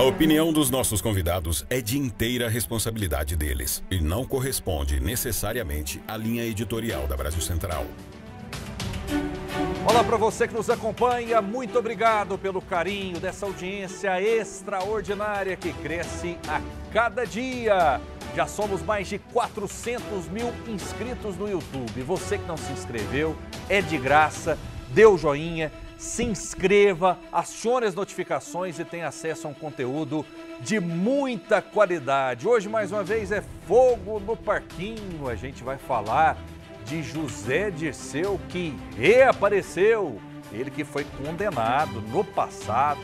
A opinião dos nossos convidados é de inteira responsabilidade deles e não corresponde necessariamente à linha editorial da Brasil Central. Olá para você que nos acompanha, muito obrigado pelo carinho dessa audiência extraordinária que cresce a cada dia. Já somos mais de 400 mil inscritos no YouTube. Você que não se inscreveu, é de graça, dê o joinha se inscreva, acione as notificações e tenha acesso a um conteúdo de muita qualidade. Hoje, mais uma vez, é Fogo no Parquinho. A gente vai falar de José Dirceu que reapareceu. Ele que foi condenado no passado,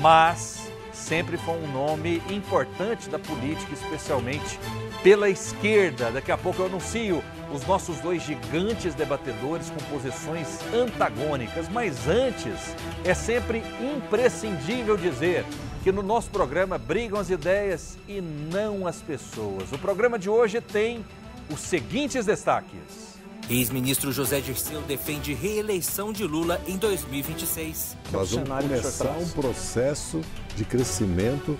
mas sempre foi um nome importante da política, especialmente pela esquerda. Daqui a pouco eu anuncio os nossos dois gigantes debatedores com posições antagônicas. Mas antes, é sempre imprescindível dizer que no nosso programa brigam as ideias e não as pessoas. O programa de hoje tem os seguintes destaques. Ex-ministro José Dirceu defende reeleição de Lula em 2026. É Nós vamos começar um processo de crescimento.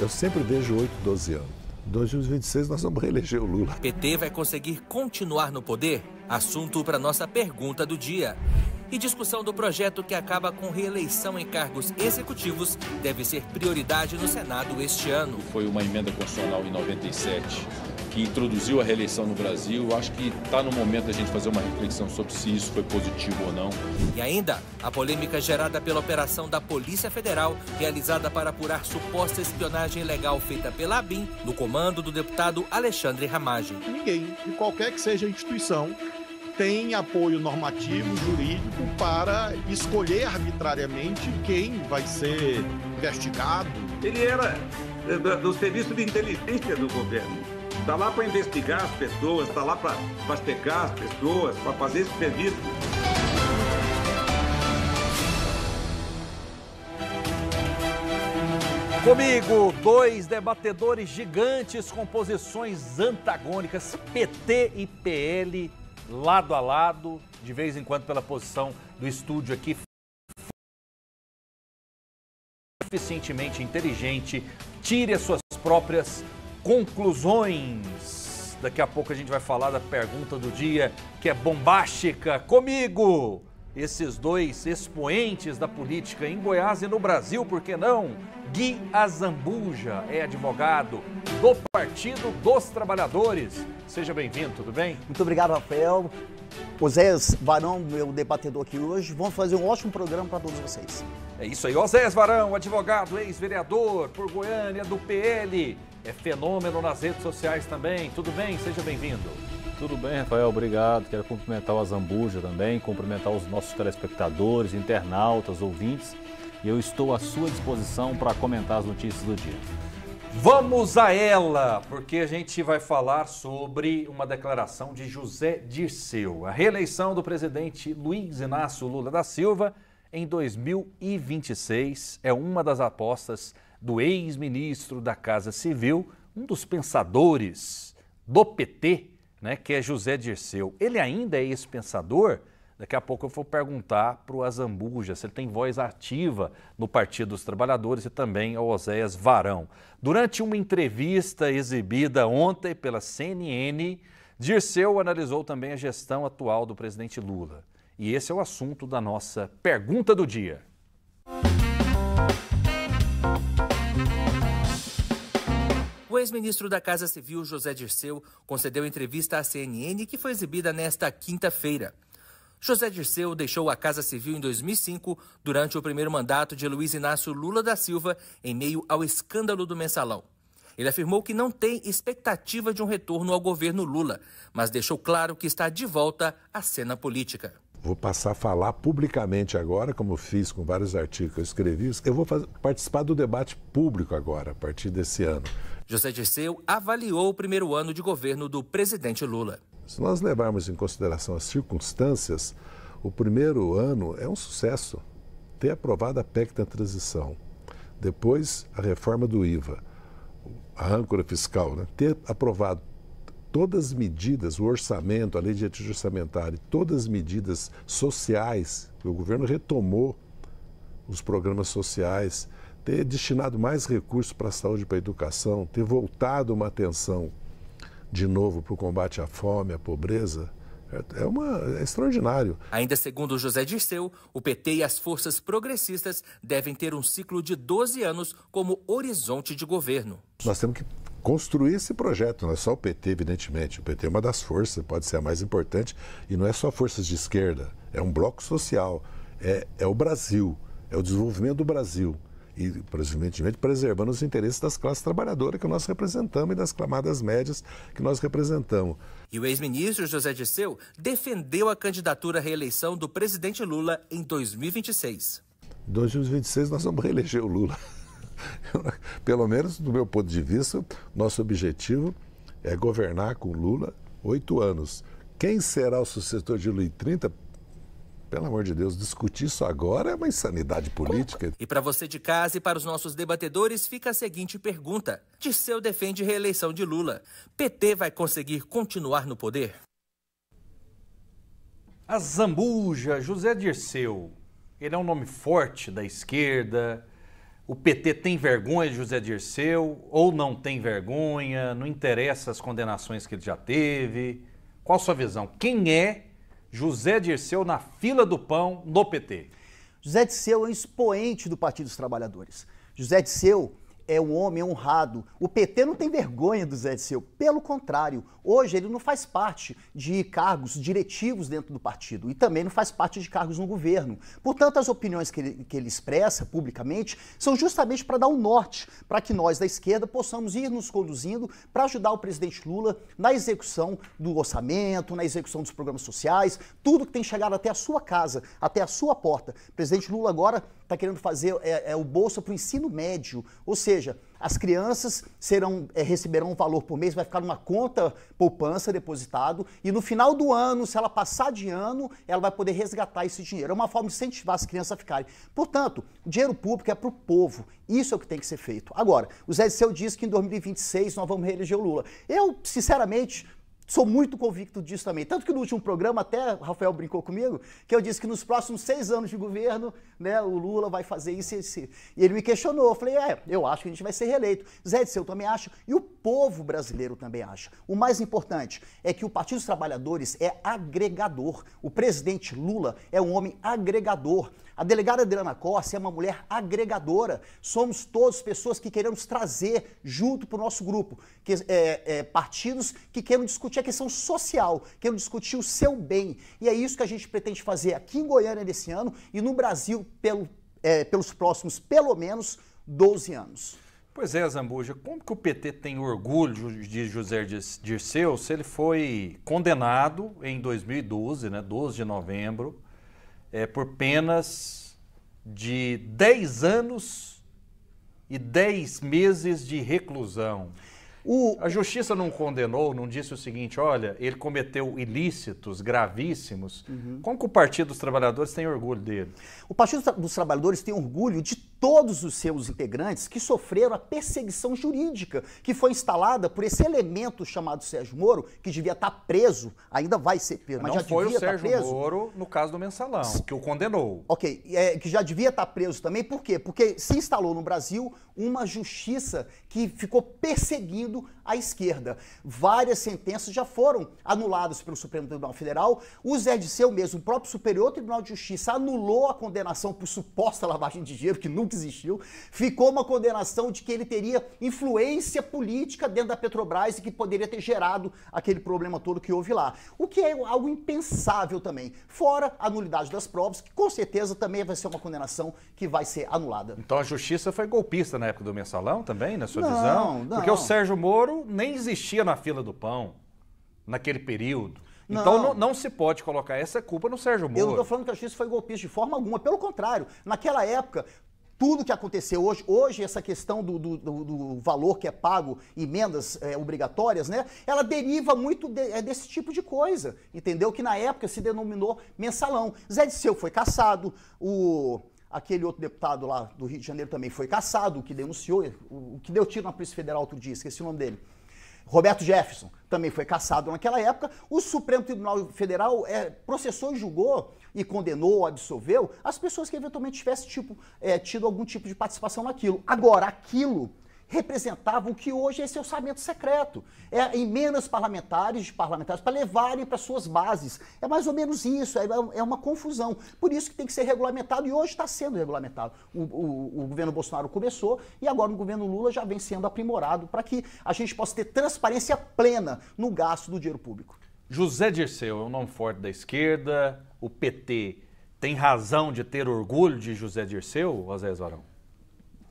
Eu sempre vejo 8, 12 anos. 2026 nós vamos reeleger o Lula. PT vai conseguir continuar no poder? Assunto para nossa pergunta do dia e discussão do projeto que acaba com reeleição em cargos executivos deve ser prioridade no Senado este ano. Foi uma emenda constitucional em 97 que introduziu a reeleição no Brasil. acho que está no momento da gente fazer uma reflexão sobre se isso foi positivo ou não. E ainda, a polêmica gerada pela operação da Polícia Federal, realizada para apurar suposta espionagem ilegal feita pela ABIN, no comando do deputado Alexandre Ramagem. Ninguém, de qualquer que seja a instituição, tem apoio normativo, jurídico, para escolher arbitrariamente quem vai ser investigado. Ele era eh, do serviço de inteligência do governo. Está lá para investigar as pessoas, está lá para checar as pessoas, para fazer esse serviço. Comigo, dois debatedores gigantes com posições antagônicas, PT e PL lado a lado, de vez em quando pela posição do estúdio aqui. Suficientemente inteligente, tire as suas próprias conclusões. Daqui a pouco a gente vai falar da pergunta do dia, que é bombástica. Comigo, esses dois expoentes da política em Goiás e no Brasil, por que não? Gui Azambuja é advogado do Partido dos Trabalhadores Seja bem-vindo, tudo bem? Muito obrigado, Rafael. Osés Varão, meu debatedor aqui hoje. Vamos fazer um ótimo programa para todos vocês. É isso aí. Osés Varão, advogado, ex-vereador por Goiânia, do PL. É fenômeno nas redes sociais também. Tudo bem? Seja bem-vindo. Tudo bem, Rafael, obrigado. Quero cumprimentar o Azambuja também, cumprimentar os nossos telespectadores, internautas, ouvintes. E eu estou à sua disposição para comentar as notícias do dia. Vamos a ela, porque a gente vai falar sobre uma declaração de José Dirceu, a reeleição do presidente Luiz Inácio Lula da Silva em 2026 é uma das apostas do ex-ministro da Casa Civil, um dos pensadores do PT, né, que é José Dirceu. Ele ainda é esse pensador? Daqui a pouco eu vou perguntar para o Azambuja se ele tem voz ativa no Partido dos Trabalhadores e também ao Oséias Varão. Durante uma entrevista exibida ontem pela CNN, Dirceu analisou também a gestão atual do presidente Lula. E esse é o assunto da nossa pergunta do dia. O ex-ministro da Casa Civil, José Dirceu, concedeu entrevista à CNN que foi exibida nesta quinta-feira. José Dirceu deixou a Casa Civil em 2005, durante o primeiro mandato de Luiz Inácio Lula da Silva, em meio ao escândalo do mensalão. Ele afirmou que não tem expectativa de um retorno ao governo Lula, mas deixou claro que está de volta à cena política. Vou passar a falar publicamente agora, como fiz com vários artigos que eu escrevi. Eu vou fazer, participar do debate público agora, a partir desse ano. José Dirceu avaliou o primeiro ano de governo do presidente Lula. Se nós levarmos em consideração as circunstâncias, o primeiro ano é um sucesso. Ter aprovado a PEC da transição, depois a reforma do IVA, a âncora fiscal, né? ter aprovado todas as medidas, o orçamento, a lei de atingir orçamentária, todas as medidas sociais, o governo retomou os programas sociais, ter destinado mais recursos para a saúde e para a educação, ter voltado uma atenção de novo para o combate à fome, à pobreza, é, é, uma, é extraordinário. Ainda segundo José Dirceu, o PT e as forças progressistas devem ter um ciclo de 12 anos como horizonte de governo. Nós temos que construir esse projeto, não é só o PT, evidentemente. O PT é uma das forças, pode ser a mais importante, e não é só forças de esquerda, é um bloco social, é, é o Brasil, é o desenvolvimento do Brasil e, presumivelmente, preservando os interesses das classes trabalhadoras que nós representamos e das camadas médias que nós representamos. E o ex-ministro José Disseu defendeu a candidatura à reeleição do presidente Lula em 2026. Em 2026 nós vamos reeleger o Lula. Pelo menos do meu ponto de vista, nosso objetivo é governar com Lula oito anos. Quem será o sucessor de Lula em 30? Pelo amor de Deus, discutir isso agora é uma insanidade política. E para você de casa e para os nossos debatedores, fica a seguinte pergunta: Disseu defende reeleição de Lula. PT vai conseguir continuar no poder? A Zambuja, José Dirceu. Ele é um nome forte da esquerda. O PT tem vergonha de José Dirceu ou não tem vergonha? Não interessa as condenações que ele já teve? Qual a sua visão? Quem é José Dirceu na fila do pão no PT. José Dirceu é um expoente do Partido dos Trabalhadores. José Dirceu é um homem honrado. O PT não tem vergonha do Zé Dirceu, pelo contrário. Hoje ele não faz parte de cargos diretivos dentro do partido e também não faz parte de cargos no governo. Portanto, as opiniões que ele, que ele expressa publicamente são justamente para dar um norte, para que nós da esquerda possamos ir nos conduzindo para ajudar o presidente Lula na execução do orçamento, na execução dos programas sociais, tudo que tem chegado até a sua casa, até a sua porta. O presidente Lula agora está querendo fazer é, é, o bolsa para o ensino médio, ou seja, seja, as crianças serão, é, receberão um valor por mês, vai ficar numa conta poupança depositado, e no final do ano, se ela passar de ano, ela vai poder resgatar esse dinheiro. É uma forma de incentivar as crianças a ficarem. Portanto, o dinheiro público é para o povo. Isso é o que tem que ser feito. Agora, o Zé Seu diz que em 2026 nós vamos reeleger o Lula. Eu, sinceramente, Sou muito convicto disso também. Tanto que no último programa, até Rafael brincou comigo, que eu disse que nos próximos seis anos de governo, né, o Lula vai fazer isso e isso. E ele me questionou. Eu falei, é, eu acho que a gente vai ser reeleito. Zé Disseu também acha. E o povo brasileiro também acha. O mais importante é que o Partido dos Trabalhadores é agregador. O presidente Lula é um homem agregador. A delegada Adriana Costa é uma mulher agregadora. Somos todos pessoas que queremos trazer junto para o nosso grupo que, é, é, partidos que queiram discutir a questão social, queiram discutir o seu bem. E é isso que a gente pretende fazer aqui em Goiânia nesse ano e no Brasil pelo, é, pelos próximos, pelo menos, 12 anos. Pois é, Zambuja, como que o PT tem orgulho de José Dirceu se ele foi condenado em 2012, né, 12 de novembro, é, por penas de 10 anos e 10 meses de reclusão. O... A justiça não condenou, não disse o seguinte: olha, ele cometeu ilícitos gravíssimos. Uhum. Como que o Partido dos Trabalhadores tem orgulho dele? O Partido dos Trabalhadores tem orgulho de todos os seus integrantes que sofreram a perseguição jurídica que foi instalada por esse elemento chamado Sérgio Moro, que devia estar tá preso, ainda vai ser preso, mas Não já foi devia o tá Sérgio estar preso. Moro no caso do mensalão, que o condenou. Ok, é, que já devia estar tá preso também, por quê? Porque se instalou no Brasil uma justiça que ficou perseguindo à esquerda. Várias sentenças já foram anuladas pelo Supremo Tribunal Federal. O Zé de seu mesmo, o próprio Superior Tribunal de Justiça, anulou a condenação por suposta lavagem de dinheiro, que nunca existiu. Ficou uma condenação de que ele teria influência política dentro da Petrobras e que poderia ter gerado aquele problema todo que houve lá. O que é algo impensável também. Fora a nulidade das provas, que com certeza também vai ser uma condenação que vai ser anulada. Então a justiça foi golpista na época do mensalão também, na sua não, visão? Não. Porque o Sérgio Moro nem existia na fila do pão naquele período. Não. Então não, não, se pode colocar essa culpa no Sérgio Moro. Eu não estou falando que a justiça foi golpista de forma alguma. Pelo contrário, naquela época, tudo que aconteceu hoje, hoje essa questão do, do, do valor que é pago, emendas é, obrigatórias, né? Ela deriva muito de, é, desse tipo de coisa, entendeu? Que na época se denominou mensalão. Zé de Seu foi caçado, o Aquele outro deputado lá do Rio de Janeiro também foi caçado, o que denunciou, o que deu tiro na Polícia Federal outro dia, esqueci o nome dele. Roberto Jefferson também foi caçado naquela época. O Supremo Tribunal Federal é, processou e julgou e condenou, absolveu as pessoas que eventualmente tivessem tipo, é, tido algum tipo de participação naquilo. Agora, aquilo representavam o que hoje é esse orçamento secreto. É emendas parlamentares de parlamentares para levarem para suas bases. É mais ou menos isso, é, é, uma confusão. Por isso que tem que ser regulamentado e hoje está sendo regulamentado. O, o, o, governo Bolsonaro começou e agora o governo Lula já vem sendo aprimorado para que a gente possa ter transparência plena no gasto do dinheiro público. José Dirceu é um nome forte da esquerda, o PT tem razão de ter orgulho de José Dirceu, José Foi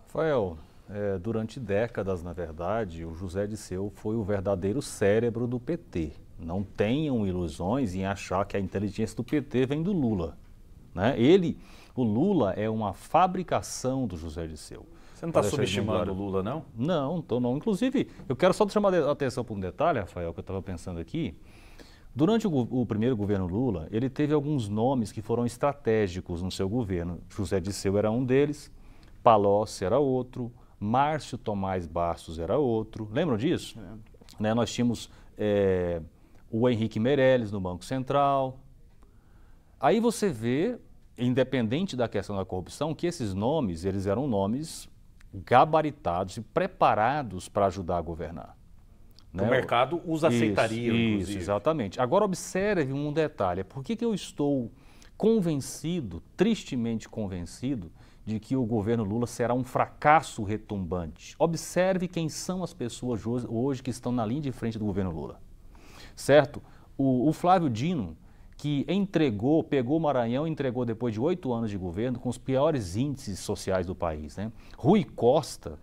Rafael, é, durante décadas, na verdade, o José de Seu foi o verdadeiro cérebro do PT. Não tenham ilusões em achar que a inteligência do PT vem do Lula. Né? Ele, o Lula, é uma fabricação do José de Seu. Você não está subestimando o Lula, não? Não, então não. Inclusive, eu quero só chamar a atenção para um detalhe, Rafael, que eu estava pensando aqui. Durante o, o, primeiro governo Lula, ele teve alguns nomes que foram estratégicos no seu governo. José de Seu era um deles, Palocci era outro, Márcio Tomás Bastos era outro. Lembram disso? É. Né? Nós tínhamos é, o Henrique Meirelles no Banco Central. Aí você vê, independente da questão da corrupção, que esses nomes eles eram nomes gabaritados e preparados para ajudar a governar. Né? O mercado os aceitaria, isso, inclusive. Isso, exatamente. Agora observe um detalhe. Por que, que eu estou convencido, tristemente convencido, de que o governo Lula será um fracasso retumbante. Observe quem são as pessoas hoje que estão na linha de frente do governo Lula. Certo? O, o Flávio Dino, que entregou, pegou o Maranhão e entregou depois de oito anos de governo, com os piores índices sociais do país. Né? Rui Costa,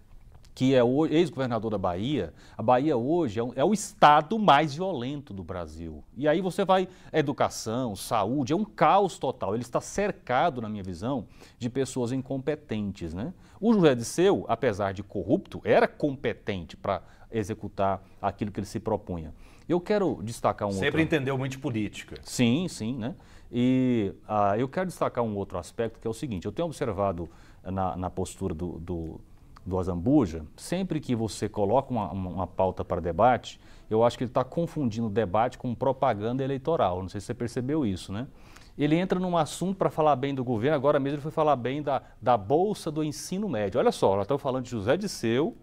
que é ex-governador da Bahia, a Bahia hoje é, um, é, o estado mais violento do Brasil. E aí você vai, educação, saúde, é um caos total. Ele está cercado, na minha visão, de pessoas incompetentes. Né? O José de Seu, apesar de corrupto, era competente para executar aquilo que ele se propunha. Eu quero destacar um Sempre outro... entendeu muito de política. Sim, sim, né? E ah, eu quero destacar um outro aspecto, que é o seguinte, eu tenho observado eh, na, na postura do, do do Azambuja, sempre que você coloca uma, uma, uma pauta para debate, eu acho que ele está confundindo debate com propaganda eleitoral. Não sei se você percebeu isso, né? Ele entra num assunto para falar bem do governo, agora mesmo ele foi falar bem da, da Bolsa do Ensino Médio. Olha só, nós estamos falando de José de Seu,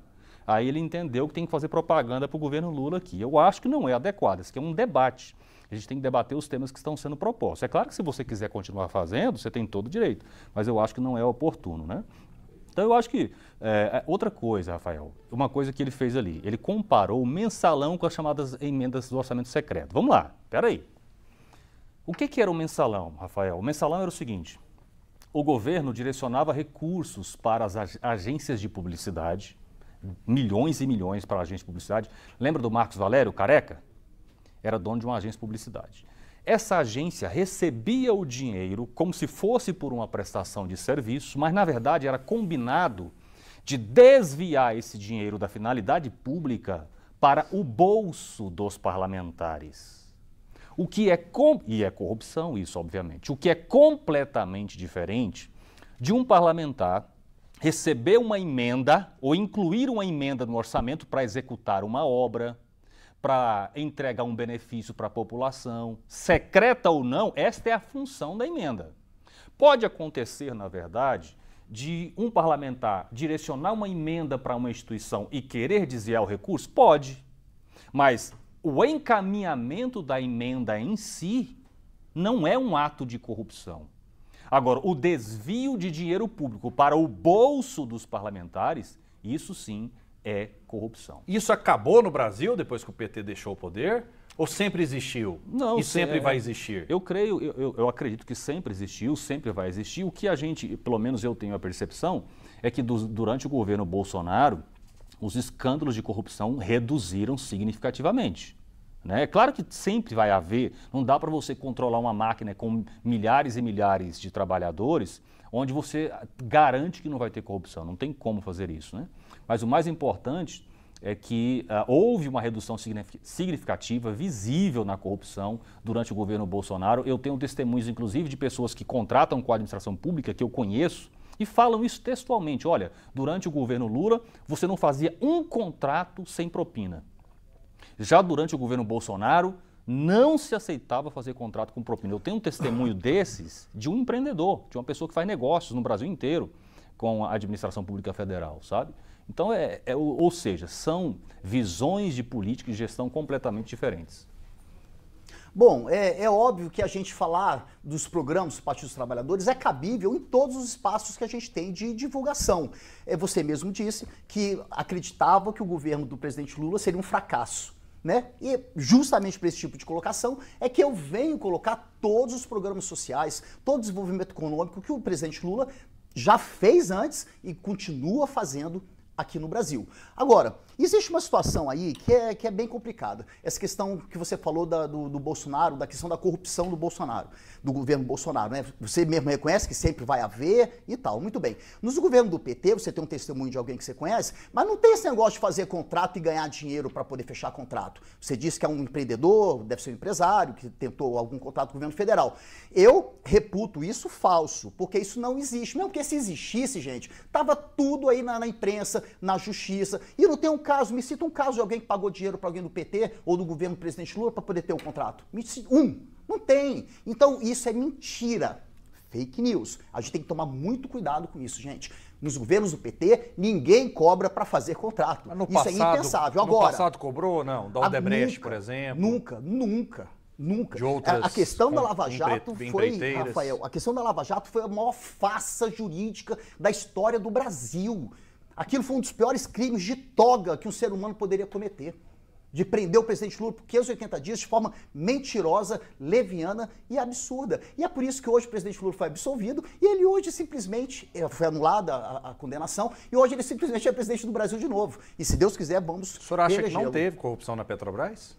aí ele entendeu que tem que fazer propaganda para o governo Lula aqui. Eu acho que não é adequado, isso aqui é um debate. A gente tem que debater os temas que estão sendo propostos. É claro que se você quiser continuar fazendo, você tem todo o direito, mas eu acho que não é oportuno, né? Então eu acho que eh, é, outra coisa, Rafael, uma coisa que ele fez ali, ele comparou o mensalão com as chamadas emendas do orçamento secreto. Vamos lá, peraí. O que, que era o mensalão, Rafael? O mensalão era o seguinte: o governo direcionava recursos para as agências de publicidade, milhões e milhões para a agência de publicidade. Lembra do Marcos Valério, careca? Era dono de uma agência de publicidade. Essa agência recebia o dinheiro como se fosse por uma prestação de serviço, mas na verdade era combinado de desviar esse dinheiro da finalidade pública para o bolso dos parlamentares. O que é e é corrupção isso, obviamente. O que é completamente diferente de um parlamentar receber uma emenda ou incluir uma emenda no orçamento para executar uma obra, para entregar um benefício para a população, secreta ou não, esta é a função da emenda. Pode acontecer, na verdade, de um parlamentar direcionar uma emenda para uma instituição e querer desviar o recurso? Pode. Mas o encaminhamento da emenda em si não é um ato de corrupção. Agora, o desvio de dinheiro público para o bolso dos parlamentares, isso sim é corrupção. Isso acabou no Brasil depois que o PT deixou o poder? Ou sempre existiu? Não, e sempre é, vai existir? Eu creio, eu, eu, acredito que sempre existiu, sempre vai existir. O que a gente, pelo menos eu tenho a percepção, é que do, durante o governo Bolsonaro, os escândalos de corrupção reduziram significativamente. Né? É claro que sempre vai haver, não dá para você controlar uma máquina com milhares e milhares de trabalhadores, onde você garante que não vai ter corrupção. Não tem como fazer isso. Né? Mas o mais importante é que uh, houve uma redução significativa, visível na corrupção durante o governo Bolsonaro. Eu tenho testemunhos, inclusive, de pessoas que contratam com a administração pública, que eu conheço, e falam isso textualmente. Olha, durante o governo Lula, você não fazia um contrato sem propina. Já durante o governo Bolsonaro, não se aceitava fazer contrato com propina. Eu tenho um testemunho desses de um empreendedor, de uma pessoa que faz negócios no Brasil inteiro com a administração pública federal, sabe? Então, é, é, ou seja, são visões de política e gestão completamente diferentes. Bom, é, é, óbvio que a gente falar dos programas do Partido dos Trabalhadores é cabível em todos os espaços que a gente tem de divulgação. É, você mesmo disse que acreditava que o governo do presidente Lula seria um fracasso. Né? E justamente para esse tipo de colocação é que eu venho colocar todos os programas sociais, todo o desenvolvimento econômico que o presidente Lula já fez antes e continua fazendo aqui no Brasil. Agora, existe uma situação aí que é, que é bem complicada. Essa questão que você falou da, do, do, Bolsonaro, da questão da corrupção do Bolsonaro, do governo Bolsonaro, né? Você mesmo reconhece que sempre vai haver e tal. Muito bem. Nos governos do PT, você tem um testemunho de alguém que você conhece, mas não tem esse negócio de fazer contrato e ganhar dinheiro para poder fechar contrato. Você disse que é um empreendedor, deve ser um empresário, que tentou algum contrato com o governo federal. Eu reputo isso falso, porque isso não existe. Mesmo que se existisse, gente, tava tudo aí na, na imprensa, na justiça. E não tem um caso, me cita um caso de alguém que pagou dinheiro para alguém do PT ou do governo do presidente Lula para poder ter o um contrato. Me cita, um, não tem. Então isso é mentira. Fake news. A gente tem que tomar muito cuidado com isso, gente. Nos governos do PT, ninguém cobra para fazer contrato. Mas no isso é passado, é impensável. Agora, no passado cobrou não? Da Odebrecht, nunca, por exemplo? Nunca, nunca. Nunca. É, a questão da Lava Jato foi, Rafael, a questão da Lava Jato foi a maior farsa jurídica da história do Brasil. Aquilo foi um dos piores crimes de toga que um ser humano poderia cometer. De prender o presidente Lula por 580 dias de forma mentirosa, leviana e absurda. E é por isso que hoje o presidente Lula foi absolvido e ele hoje simplesmente eh, foi anulada a, a condenação e hoje ele simplesmente é presidente do Brasil de novo. E se Deus quiser, vamos. O senhor acha que não teve corrupção na Petrobras?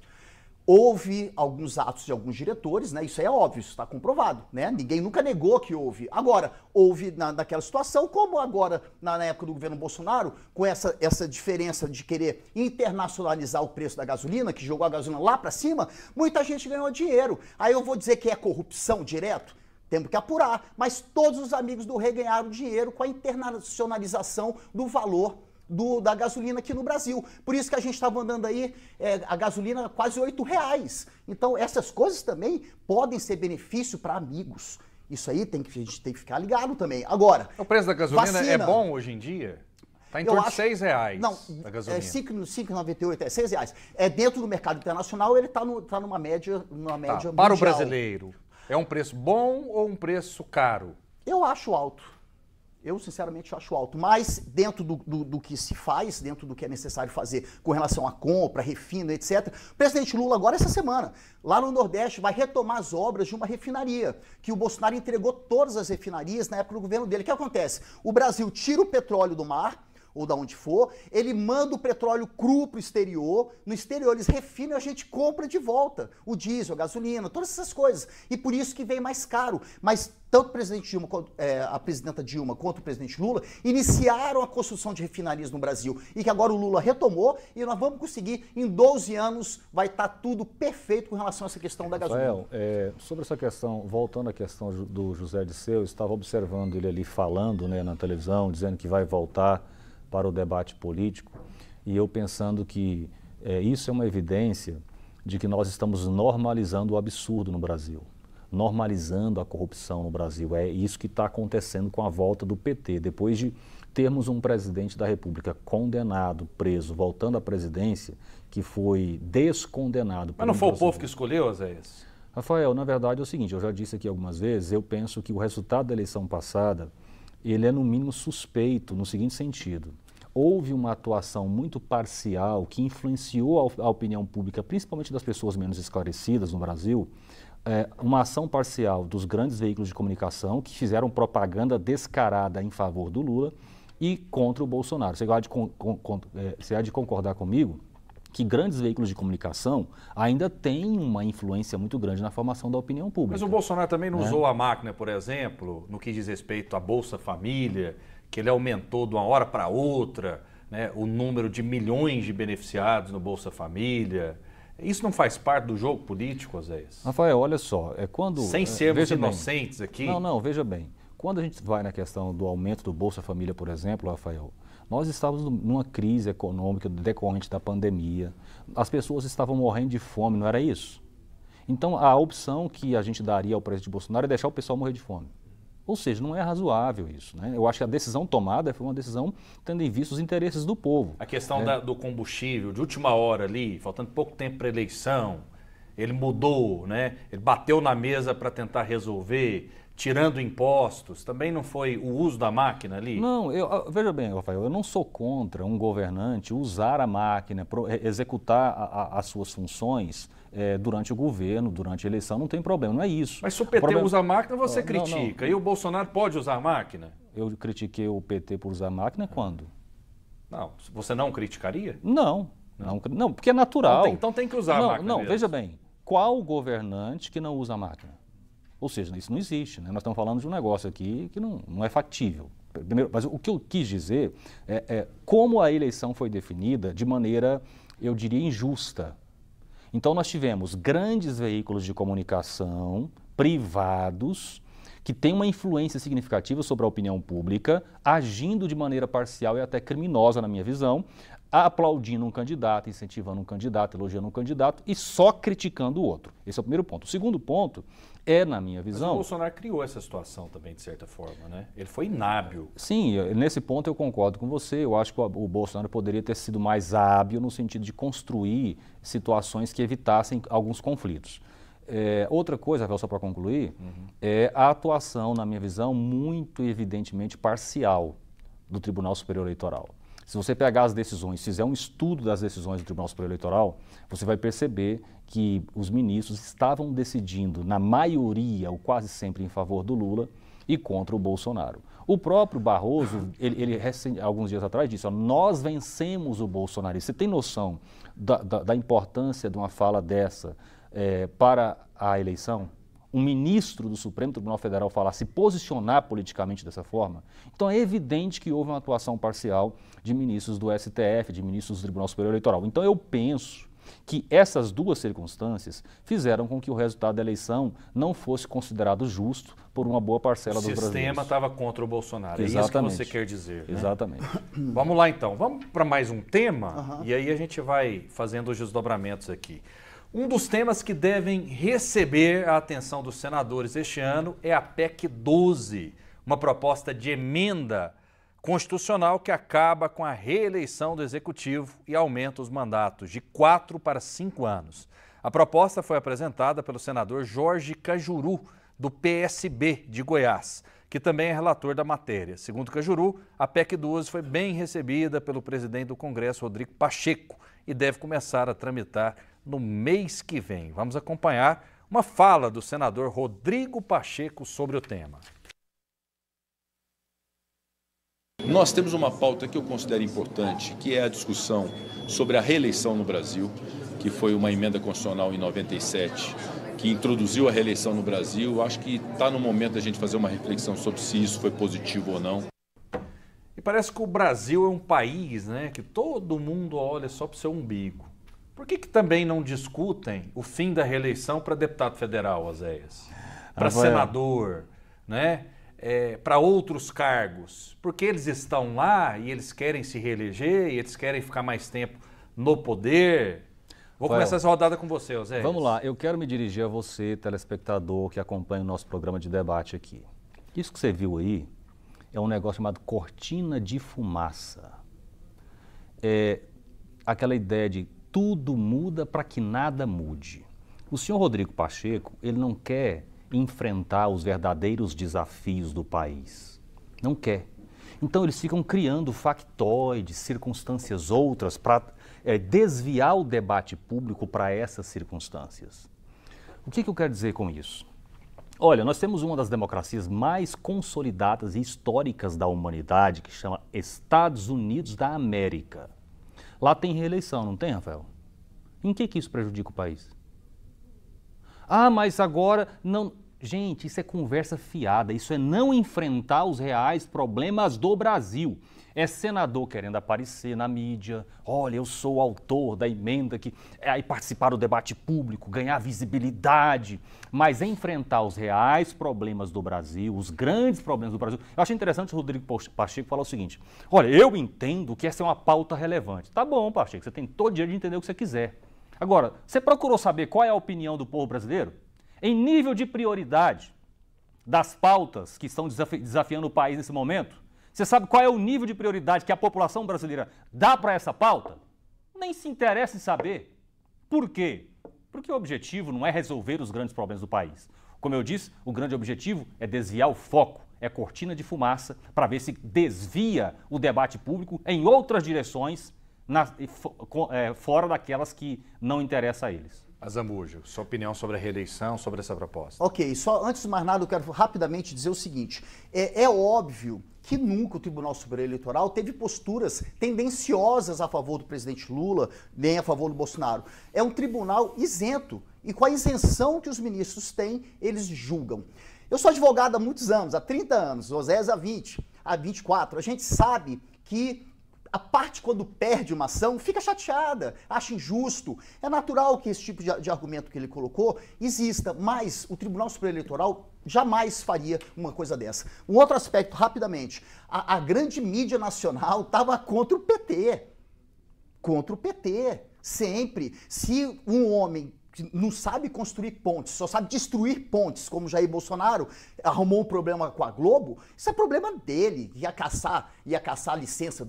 Houve alguns atos de alguns diretores, né? Isso é óbvio, isso está comprovado, né? Ninguém nunca negou que houve. Agora, houve na, naquela situação, como agora na, na, época do governo Bolsonaro, com essa, essa diferença de querer internacionalizar o preço da gasolina, que jogou a gasolina lá para cima, muita gente ganhou dinheiro. Aí eu vou dizer que é corrupção direto? Temos que apurar, mas todos os amigos do rei ganharam dinheiro com a internacionalização do valor do, da gasolina aqui no Brasil. Por isso que a gente estava andando aí é, a gasolina quase R$ reais. Então essas coisas também podem ser benefício para amigos. Isso aí tem que, a gente tem que ficar ligado também. Agora. O preço da gasolina é vacina. é bom hoje em dia? Está em torno acho, de R$ reais não, a é gasolina. É 5,98, é 6 reais. É, dentro do mercado internacional, ele está tá numa média, numa tá, média tá, Para o brasileiro, é um preço bom ou um preço caro? Eu acho alto. Eu, sinceramente, acho alto. Mas, dentro do, do, do, que se faz, dentro do que é necessário fazer com relação à compra, refino, etc., o presidente Lula, agora, essa semana, lá no Nordeste, vai retomar as obras de uma refinaria, que o Bolsonaro entregou todas as refinarias na época do governo dele. O que acontece? O Brasil tira o petróleo do mar ou da onde for, ele manda o petróleo cru para o exterior, no exterior eles refinam e a gente compra de volta o diesel, a gasolina, todas essas coisas. E por isso que vem mais caro. Mas tanto o presidente Dilma, é, a presidenta Dilma quanto o presidente Lula iniciaram a construção de refinarias no Brasil e que agora o Lula retomou e nós vamos conseguir em 12 anos vai estar tá tudo perfeito com relação a essa questão da gasolina. Rafael, é, sobre essa questão, voltando à questão do José de Seu, estava observando ele ali falando né, na televisão, dizendo que vai voltar para o debate político. E eu pensando que é, isso é uma evidência de que nós estamos normalizando o absurdo no Brasil, normalizando a corrupção no Brasil. É isso que está acontecendo com a volta do PT. Depois de termos um presidente da República condenado, preso, voltando à presidência, que foi descondenado. Mas não foi o povo que escolheu, Zéias? Rafael, na verdade é o seguinte, eu já disse aqui algumas vezes, eu penso que o resultado da eleição passada ele é no mínimo suspeito no seguinte sentido. Houve uma atuação muito parcial que influenciou a, opinião pública, principalmente das pessoas menos esclarecidas no Brasil, é, uma ação parcial dos grandes veículos de comunicação que fizeram propaganda descarada em favor do Lula e contra o Bolsonaro. Você há de, con, con é, você há de concordar comigo que grandes veículos de comunicação ainda têm uma influência muito grande na formação da opinião pública. Mas o Bolsonaro também não né? usou a máquina, por exemplo, no que diz respeito à Bolsa Família, que ele aumentou de uma hora para outra né, o número de milhões de beneficiados no Bolsa Família. Isso não faz parte do jogo político, Azeis? Rafael, olha só, é quando... Sem é, sermos inocentes bem. aqui... Não, não, veja bem. Quando a gente vai na questão do aumento do Bolsa Família, por exemplo, Rafael, nós estávamos numa crise econômica decorrente da pandemia, as pessoas estavam morrendo de fome, não era isso? Então, a opção que a gente daria ao presidente Bolsonaro é deixar o pessoal morrer de fome. Ou seja, não é razoável isso. Né? Eu acho que a decisão tomada foi uma decisão tendo em vista os interesses do povo. A questão né? da, do combustível, de última hora ali, faltando pouco tempo para a eleição, ele mudou, né? ele bateu na mesa para tentar resolver tirando impostos, também não foi o uso da máquina ali? Não, eu, ah, veja bem, Rafael, eu não sou contra um governante usar a máquina, pro, eh, executar a, a, as suas funções é, durante o governo, durante a eleição, não tem problema, não é isso. Mas se o PT o problema... usa a máquina, você é, não, critica. Não, não. E o Bolsonaro pode usar a máquina? Eu critiquei o PT por usar a máquina quando? Não, você não criticaria? Não, não, não porque é natural. Então tem, então tem que usar a máquina. Não, mesmo. veja bem, qual governante que não usa a máquina? Ou seja, isso não existe. Né? Nós estamos falando de um negócio aqui que não, não é factível. Primeiro, mas o que eu quis dizer é, é como a eleição foi definida de maneira, eu diria, injusta. Então, nós tivemos grandes veículos de comunicação privados que têm uma influência significativa sobre a opinião pública, agindo de maneira parcial e até criminosa, na minha visão, aplaudindo um candidato, incentivando um candidato, elogiando um candidato e só criticando o outro. Esse é o primeiro ponto. O segundo ponto é, na minha visão. Mas o Bolsonaro criou essa situação também, de certa forma, né? Ele foi inábil. Sim, nesse ponto eu concordo com você. Eu acho que o Bolsonaro poderia ter sido mais hábil no sentido de construir situações que evitassem alguns conflitos. É, outra coisa, só para concluir, uhum. é a atuação, na minha visão, muito evidentemente parcial do Tribunal Superior Eleitoral. Se você pegar as decisões, fizer um estudo das decisões do Tribunal Superior Eleitoral, você vai perceber que os ministros estavam decidindo, na maioria ou quase sempre, em favor do Lula e contra o Bolsonaro. O próprio Barroso, ele, ele alguns dias atrás disse, ó, nós vencemos o Bolsonaro. Você tem noção da, da, da importância de uma fala dessa é, para a eleição? um ministro do Supremo Tribunal Federal falar, se posicionar politicamente dessa forma, então é evidente que houve uma atuação parcial de ministros do STF, de ministros do Tribunal Superior Eleitoral. Então eu penso que essas duas circunstâncias fizeram com que o resultado da eleição não fosse considerado justo por uma boa parcela dos brasileiros. O sistema estava contra o Bolsonaro, Exatamente. é isso que você quer dizer. Né? Exatamente. Vamos lá então, vamos para mais um tema uhum. e aí a gente vai fazendo os desdobramentos aqui. Um dos temas que devem receber a atenção dos senadores este ano é a PEC 12, uma proposta de emenda constitucional que acaba com a reeleição do executivo e aumenta os mandatos de quatro para cinco anos. A proposta foi apresentada pelo senador Jorge Cajuru, do PSB de Goiás, que também é relator da matéria. Segundo Cajuru, a PEC 12 foi bem recebida pelo presidente do Congresso, Rodrigo Pacheco, e deve começar a tramitar no mês que vem. Vamos acompanhar uma fala do senador Rodrigo Pacheco sobre o tema. Nós temos uma pauta que eu considero importante, que é a discussão sobre a reeleição no Brasil, que foi uma emenda constitucional em 97 que introduziu a reeleição no Brasil. Acho que está no momento da gente fazer uma reflexão sobre se isso foi positivo ou não. E parece que o Brasil é um país né, que todo mundo olha só para o seu umbigo. Por que, que também não discutem o fim da reeleição para deputado federal, Oséias? Ah, para ah, senador, né? É, para outros cargos? Porque eles estão lá e eles querem se reeleger e eles querem ficar mais tempo no poder. Vou Rafael, começar essa rodada com você, José. Vamos lá, eu quero me dirigir a você, telespectador que acompanha o nosso programa de debate aqui. Isso que você viu aí é um negócio chamado cortina de fumaça. É aquela ideia de tudo muda para que nada mude. O senhor Rodrigo Pacheco, ele não quer enfrentar os verdadeiros desafios do país. Não quer. Então eles ficam criando factoides, circunstâncias outras para é, desviar o debate público para essas circunstâncias. O que, que eu quero dizer com isso? Olha, nós temos uma das democracias mais consolidadas e históricas da humanidade, que chama Estados Unidos da América. Lá tem reeleição, não tem, Rafael? Em que, que isso prejudica o país? Ah, mas agora não. Gente, isso é conversa fiada, isso é não enfrentar os reais problemas do Brasil. É senador querendo aparecer na mídia. Olha, eu sou o autor da emenda que. É, aí participar do debate público, ganhar visibilidade, mas enfrentar os reais problemas do Brasil, os grandes problemas do Brasil. Eu acho interessante o Rodrigo Pacheco falar o seguinte: olha, eu entendo que essa é uma pauta relevante. Tá bom, Pacheco, você tem todo o direito de entender o que você quiser. Agora, você procurou saber qual é a opinião do povo brasileiro? Em nível de prioridade das pautas que estão desafi desafiando o país nesse momento? Você sabe qual é o nível de prioridade que a população brasileira dá para essa pauta? Nem se interessa em saber. Por quê? Porque o objetivo não é resolver os grandes problemas do país. Como eu disse, o grande objetivo é desviar o foco, é cortina de fumaça para ver se desvia o debate público em outras direções na, é, fora daquelas que não interessam a eles. Azambujo, sua opinião sobre a reeleição, sobre essa proposta. Ok, só antes de mais nada, eu quero rapidamente dizer o seguinte: é, é óbvio que nunca o Tribunal Superior Eleitoral teve posturas tendenciosas a favor do presidente Lula, nem a favor do Bolsonaro. É um tribunal isento. E com a isenção que os ministros têm, eles julgam. Eu sou advogado há muitos anos, há 30 anos, Osés há 20, há 24. A gente sabe que a parte, quando perde uma ação, fica chateada, acha injusto. É natural que esse tipo de, de argumento que ele colocou exista, mas o Tribunal Superior Eleitoral jamais faria uma coisa dessa. Um outro aspecto, rapidamente: a, a grande mídia nacional estava contra o PT. Contra o PT. Sempre. Se um homem que não sabe construir pontes, só sabe destruir pontes, como Jair Bolsonaro arrumou um problema com a Globo, isso é problema dele, ia caçar, ia caçar a licença,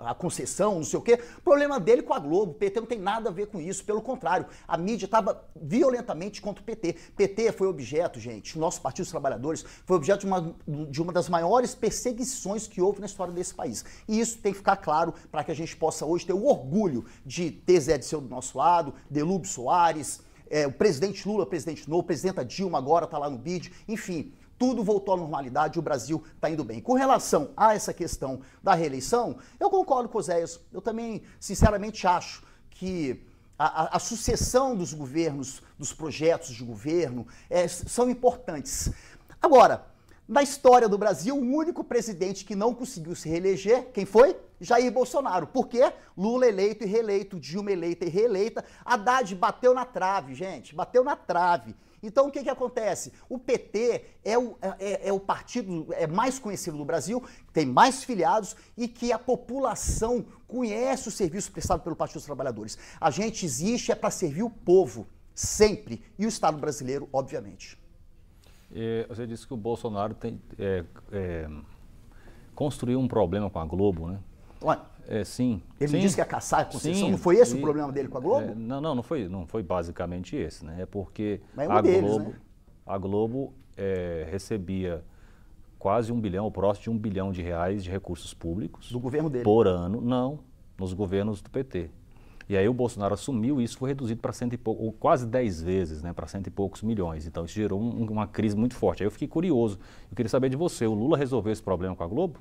a, concessão, não sei o quê, problema dele com a Globo, o PT não tem nada a ver com isso, pelo contrário, a mídia estava violentamente contra o PT, PT foi objeto, gente, nosso Partido dos Trabalhadores foi objeto de uma, de uma das maiores perseguições que houve na história desse país, e isso tem que ficar claro para que a gente possa hoje ter o orgulho de ter Zé de Seu do nosso lado, Delúbio Soares, é, o presidente Lula, presidente novo, presidenta Dilma agora está lá no BID, enfim, tudo voltou à normalidade, o Brasil está indo bem. Com relação a essa questão da reeleição, eu concordo com o Zéias. Eu também, sinceramente, acho que a, a, a, sucessão dos governos, dos projetos de governo, é, são importantes. Agora, na história do Brasil, o único presidente que não conseguiu se reeleger, quem foi? Jair Bolsonaro. Por quê? Lula eleito e reeleito, Dilma eleita e reeleita. Haddad bateu na trave, gente, bateu na trave. Então o que, que acontece? O PT é o, é, é, é o partido é mais conhecido do Brasil, tem mais filiados e que a população conhece o serviço prestado pelo Partido dos Trabalhadores. A gente existe é para servir o povo, sempre, e o Estado brasileiro, obviamente. É, você disse que o Bolsonaro tem, é, é, construiu um problema com a Globo, né? Ué, é, sim. Ele sim, disse que ia caçar a concessão. Sim, não foi esse e, o problema dele com a Globo? É, não, não, não foi, não foi basicamente esse, né? É porque um é a, deles, Globo, né? a Globo é, recebia quase um bilhão, ou próximo de um bilhão de reais de recursos públicos. Do governo dele? Por ano, não, nos governos do PT. E aí o Bolsonaro assumiu e isso foi reduzido para cento e pouco, ou quase dez vezes, né, para cento e poucos milhões. Então isso gerou um, uma crise muito forte. Aí eu fiquei curioso. Eu queria saber de você, o Lula resolveu esse problema com a Globo?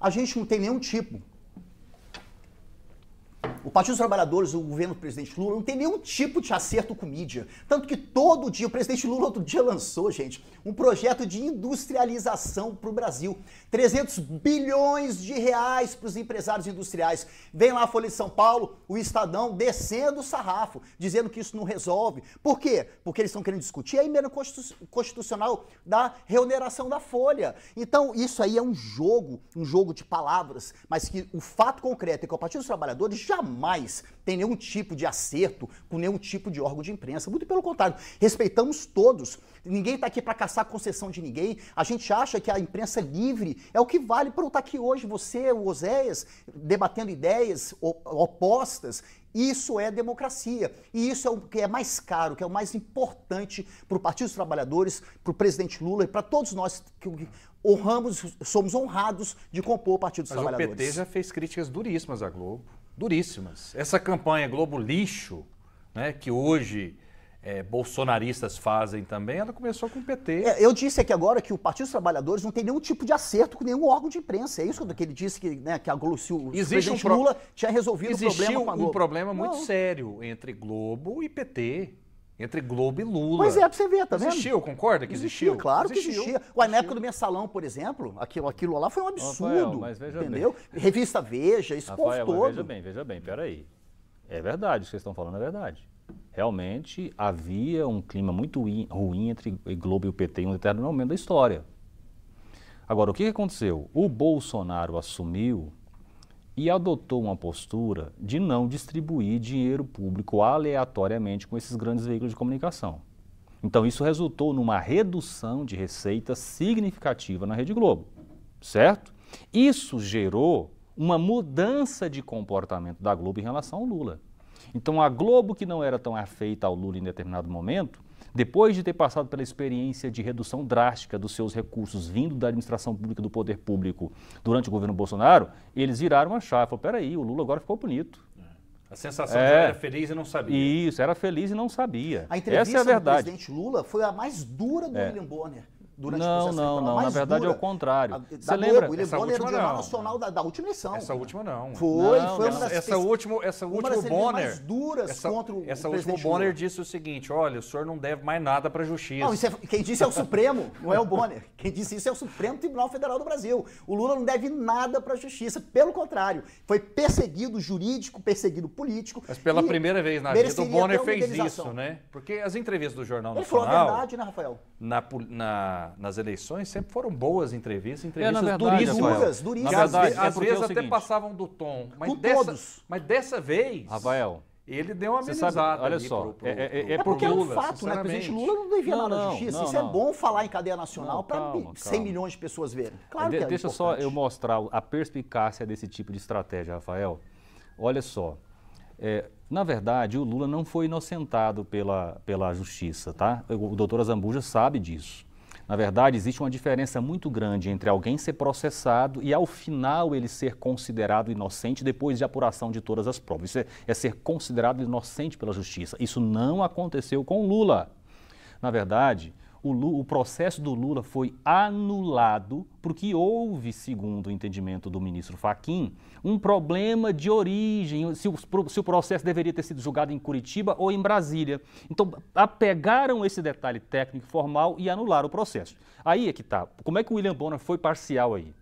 A gente não tem nenhum tipo o Partido dos Trabalhadores, o governo do presidente Lula, não tem nenhum tipo de acerto com mídia. Tanto que todo dia, o presidente Lula outro dia lançou, gente, um projeto de industrialização para o Brasil. 300 bilhões de reais para os empresários industriais. Vem lá a Folha de São Paulo, o Estadão, descendo o sarrafo, dizendo que isso não resolve. Por quê? Porque eles estão querendo discutir a emenda constitucional da reoneração da Folha. Então, isso aí é um jogo, um jogo de palavras, mas que o fato concreto é que o Partido dos Trabalhadores jamais jamais tem nenhum tipo de acerto com nenhum tipo de órgão de imprensa. Muito pelo contrário, respeitamos todos. Ninguém está aqui para caçar concessão de ninguém. A gente acha que a imprensa é livre é o que vale para eu estar tá aqui hoje, você, o Oséias, debatendo ideias opostas. Isso é democracia. E isso é o que é mais caro, que é o mais importante para o Partido dos Trabalhadores, para o presidente Lula e para todos nós que honramos, somos honrados de compor o Partido dos Mas Trabalhadores. O PT já fez críticas duríssimas à Globo duríssimas. Essa campanha Globo Lixo, né, que hoje é, bolsonaristas fazem também, ela começou com o PT. É, eu disse aqui agora que o Partido dos Trabalhadores não tem nenhum tipo de acerto com nenhum órgão de imprensa. É isso que ele disse que, né, que a Globo, se o Existe presidente um pro... Lula tinha resolvido Existiu o problema com a Globo. um problema muito não. sério entre Globo e PT. Entre Globo e Lula. Pois é, pra você ver, tá vendo? Existiu, concorda que existiu? existiu? Claro existiu, que existia. Existiu. Ué, na época do Mensalão, por exemplo, aquilo, aquilo lá foi um absurdo. Rafael, entendeu? Bem. Revista Veja, esse todo. Veja bem, veja bem, peraí. É verdade, o que vocês estão falando é verdade. Realmente havia um clima muito ruim entre Globo e o PT em um determinado momento da história. Agora, o que aconteceu? O Bolsonaro assumiu e adotou uma postura de não distribuir dinheiro público aleatoriamente com esses grandes veículos de comunicação. Então, isso resultou numa redução de receita significativa na Rede Globo, certo? Isso gerou uma mudança de comportamento da Globo em relação ao Lula. Então, a Globo, que não era tão afeita ao Lula em determinado momento, depois de ter passado pela experiência de redução drástica dos seus recursos vindo da administração pública do poder público durante o governo Bolsonaro, eles viraram a chave. Falaram, peraí, o Lula agora ficou bonito. A sensação é, de era feliz e não sabia. Isso, era feliz e não sabia. A entrevista Essa é a verdade. do presidente Lula foi a mais dura do é. William Bonner durante não, essa não, não. Na verdade dura, é o contrário. Você lembra? Globo, essa última não. nacional da, da, última eleição. Essa última não. Foi, não, foi uma das essa última, essa última Bonner. Mais duras essa, contra o essa última Bonner Lula. disse o seguinte: olha, o senhor não deve mais nada para a justiça. Não, é, quem disse é o Supremo, não é o Bonner. Quem disse isso é o Supremo Tribunal Federal do Brasil. O Lula não deve nada para a justiça. Pelo contrário, foi perseguido jurídico, perseguido político. Mas pela primeira vez na vida o Bonner fez isso, né? Porque as entrevistas do Jornal Nacional. Ele falou a verdade, né, Rafael? na, na nas eleições sempre foram boas entrevistas, é, entrevistas é, verdade, duríssimas. Né, né, duras, duríssimas. Na verdade, às, vezes é até seguinte, passavam do tom. Mas com dessa, todos. Mas dessa vez... Rafael, ele deu uma amenizada. Sabe, olha só, pro, pro, é, é, é, é porque Lula, é um fato, né? O presidente Lula não devia não, na justiça. Não, Isso é não. é bom falar em cadeia nacional para 100 milhões de pessoas verem. Claro de, que é Deixa importante. só eu mostrar a perspicácia desse tipo de estratégia, Rafael. Olha só, é, na verdade o Lula não foi inocentado pela, pela justiça, tá? O doutor Azambuja sabe disso. Na verdade, existe uma diferença muito grande entre alguém ser processado e, ao final, ele ser considerado inocente depois de apuração de todas as provas. Isso é, é ser considerado inocente pela justiça. Isso não aconteceu com Lula. Na verdade, o, Lula, o processo do Lula foi anulado porque houve, segundo o entendimento do ministro Faquim, um problema de origem, se o, se o processo deveria ter sido julgado em Curitiba ou em Brasília. Então, apegaram esse detalhe técnico formal e anularam o processo. Aí é que está. Como é que o William Bonner foi parcial aí?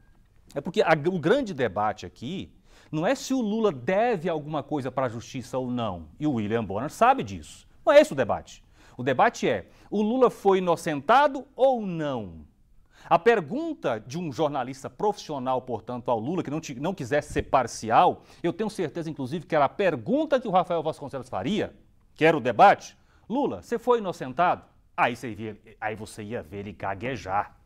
É porque a, o grande debate aqui não é se o Lula deve alguma coisa para a justiça ou não. E o William Bonner sabe disso. Não é esse o debate. O debate é: o Lula foi inocentado ou não? A pergunta de um jornalista profissional, portanto, ao Lula, que não, te, não quisesse ser parcial, eu tenho certeza, inclusive, que era a pergunta que o Rafael Vasconcelos faria, que era o debate: Lula, você foi inocentado? Aí você, via, aí você ia ver ele gaguejar.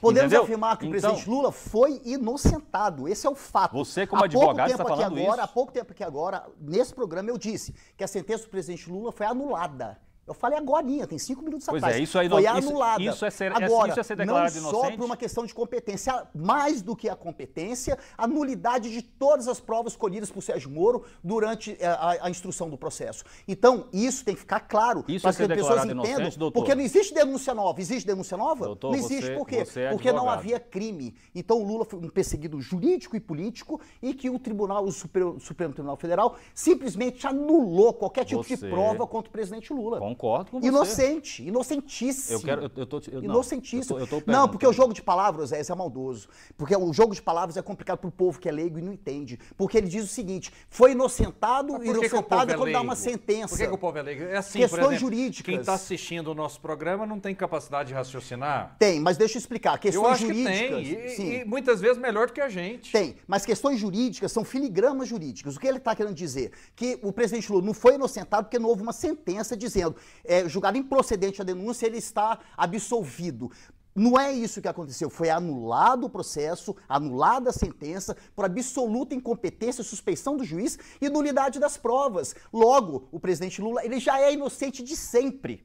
Podemos Entendeu? afirmar que o então, presidente Lula foi inocentado. Esse é o fato. Você, como há advogado, está falando agora, isso. Há pouco tempo que agora, nesse programa, eu disse que a sentença do presidente Lula foi anulada. Eu falei agora, tem cinco minutos pois é, atrás. É, isso aí Foi não, anulada. Isso, isso é ser, é Agora, isso é ser declarado não inocente? só por uma questão de competência, mais do que a competência, a nulidade de todas as provas colhidas por Sérgio Moro durante a, eh, a, a instrução do processo. Então, isso tem que ficar claro para é que as pessoas entendam. porque não existe denúncia nova. Existe denúncia nova? Doutor, não existe. Você, por quê? É porque não havia crime. Então, o Lula foi um perseguido jurídico e político e que o Tribunal, o Supremo, Supremo Tribunal Federal, simplesmente anulou qualquer tipo você... de prova contra o presidente Lula. Concordo com você. Inocente, inocentíssimo. Eu quero, eu, eu tô, eu, inocentíssimo. Não, eu tô, eu tô não, porque o jogo de palavras é, é maldoso. Porque o jogo de palavras é complicado para o povo que é leigo e não entende. Porque ele diz o seguinte: foi inocentado, e inocentado que é quando dá uma sentença. Por que, que, o povo é leigo? É assim, Questões exemplo, jurídicas. Quem está assistindo o nosso programa não tem capacidade de raciocinar? Tem, mas deixa eu explicar. Questões jurídicas. Que tem, e, sim. e muitas vezes melhor do que a gente. Tem, mas questões jurídicas são filigramas jurídicas. O que ele está querendo dizer? Que o presidente Lula não foi inocentado porque não houve uma sentença dizendo é julgado improcedente a denúncia, ele está absolvido. Não é isso que aconteceu. Foi anulado o processo, anulada a sentença por absoluta incompetência, suspeição do juiz e nulidade das provas. Logo, o presidente Lula ele já é inocente de sempre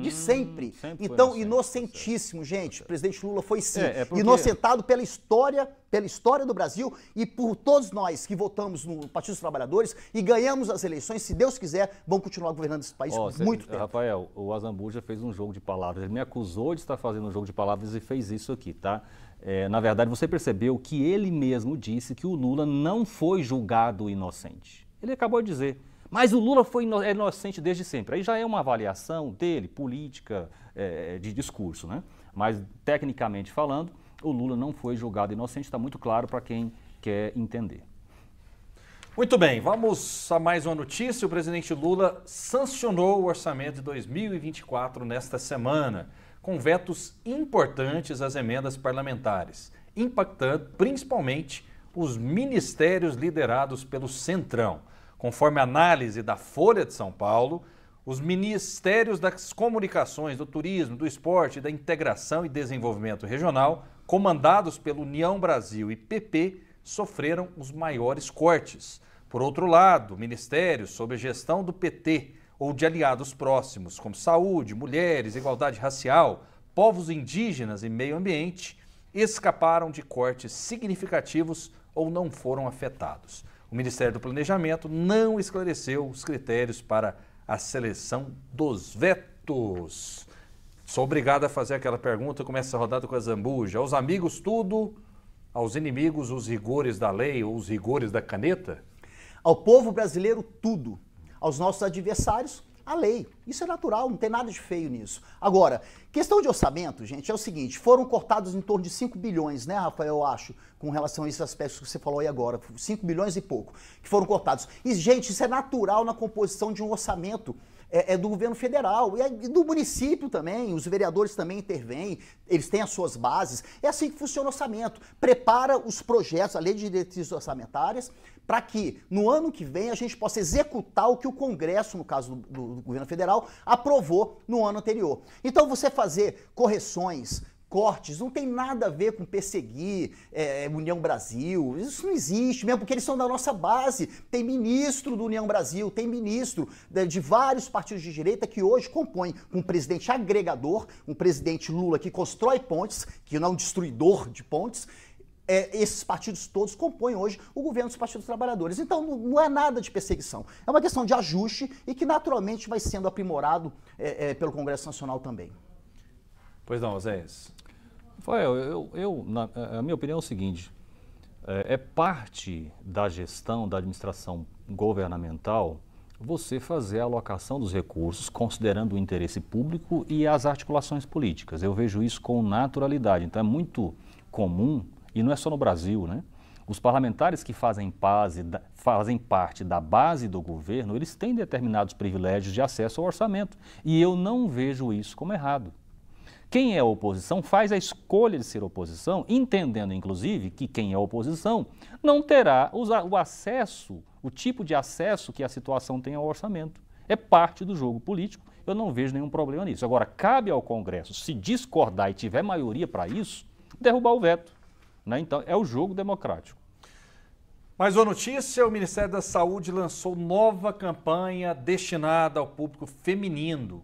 de hum, sempre. sempre então, inocentíssimo, gente. O presidente Lula foi sim. É, é porque... Inocentado pela história, pela história do Brasil e por todos nós que votamos no Partido dos Trabalhadores e ganhamos as eleições, se Deus quiser, vão continuar governando esse país oh, por muito tempo. Rafael, o Azambuja fez um jogo de palavras. Ele me acusou de estar fazendo um jogo de palavras e fez isso aqui, tá? É, na verdade, você percebeu que ele mesmo disse que o Lula não foi julgado inocente. Ele acabou de dizer. Mas o Lula foi é inocente desde sempre. Aí já é uma avaliação dele, política, é, é, de discurso, né? Mas, tecnicamente falando, o Lula não foi julgado inocente, está muito claro para quem quer entender. Muito bem, vamos a mais uma notícia. O presidente Lula sancionou o orçamento de 2024 nesta semana, com vetos importantes às emendas parlamentares, impactando principalmente os ministérios liderados pelo Centrão. Conforme análise da Folha de São Paulo, os ministérios das comunicações, do turismo, do esporte, da integração e desenvolvimento regional, comandados pela União Brasil e PP, sofreram os maiores cortes. Por outro lado, ministérios sob gestão do PT ou de aliados próximos, como saúde, mulheres, igualdade racial, povos indígenas e meio ambiente, escaparam de cortes significativos ou não foram afetados. O Ministério do Planejamento não esclareceu os critérios para a seleção dos vetos. Sou obrigado a fazer aquela pergunta, começa a rodada com a zambuja. Aos amigos tudo, aos inimigos os rigores da lei ou os rigores da caneta? Ao povo brasileiro tudo, aos nossos adversários a lei. Isso é natural, não tem nada de feio nisso. Agora, questão de orçamento, gente, é o seguinte: foram cortados em torno de 5 bilhões, né, Rafael, eu acho, com relação a esses aspectos que você falou aí agora. 5 bilhões e pouco que foram cortados. E, gente, isso é natural na composição de um orçamento é, é do governo federal e, é, e, do município também. Os vereadores também intervêm, eles têm as suas bases. É assim que funciona o orçamento. Prepara os projetos, a lei de diretrizes orçamentárias, para que no ano que vem a gente possa executar o que o Congresso, no caso do, do, do governo federal, aprovou no ano anterior. Então você fazer correções cortes, não tem nada a ver com perseguir é, é, União Brasil, isso não existe, mesmo porque eles são da nossa base. Tem ministro do União Brasil, tem ministro de, de vários partidos de direita que hoje compõem um presidente agregador, um presidente Lula que constrói pontes, que não é um destruidor de pontes, é, esses partidos todos compõem hoje o governo dos partidos trabalhadores. Então não, não, é nada de perseguição, é uma questão de ajuste e que naturalmente vai sendo aprimorado é, é, pelo Congresso Nacional também. Pois não, Zé. Rafael, eu, eu na, a minha opinião é o seguinte: é, é parte da gestão da administração governamental você fazer a alocação dos recursos considerando o interesse público e as articulações políticas. Eu vejo isso com naturalidade. Então é muito comum, e não é só no Brasil, né? Os parlamentares que fazem, base, fazem parte da base do governo, eles têm determinados privilégios de acesso ao orçamento. E eu não vejo isso como errado. Quem é oposição faz a escolha de ser oposição, entendendo inclusive que quem é oposição não terá o acesso, o tipo de acesso que a situação tem ao orçamento. É parte do jogo político, eu não vejo nenhum problema nisso. Agora, cabe ao Congresso, se discordar e tiver maioria para isso, derrubar o veto. Né? Então, é o jogo democrático. Mais uma notícia: o Ministério da Saúde lançou nova campanha destinada ao público feminino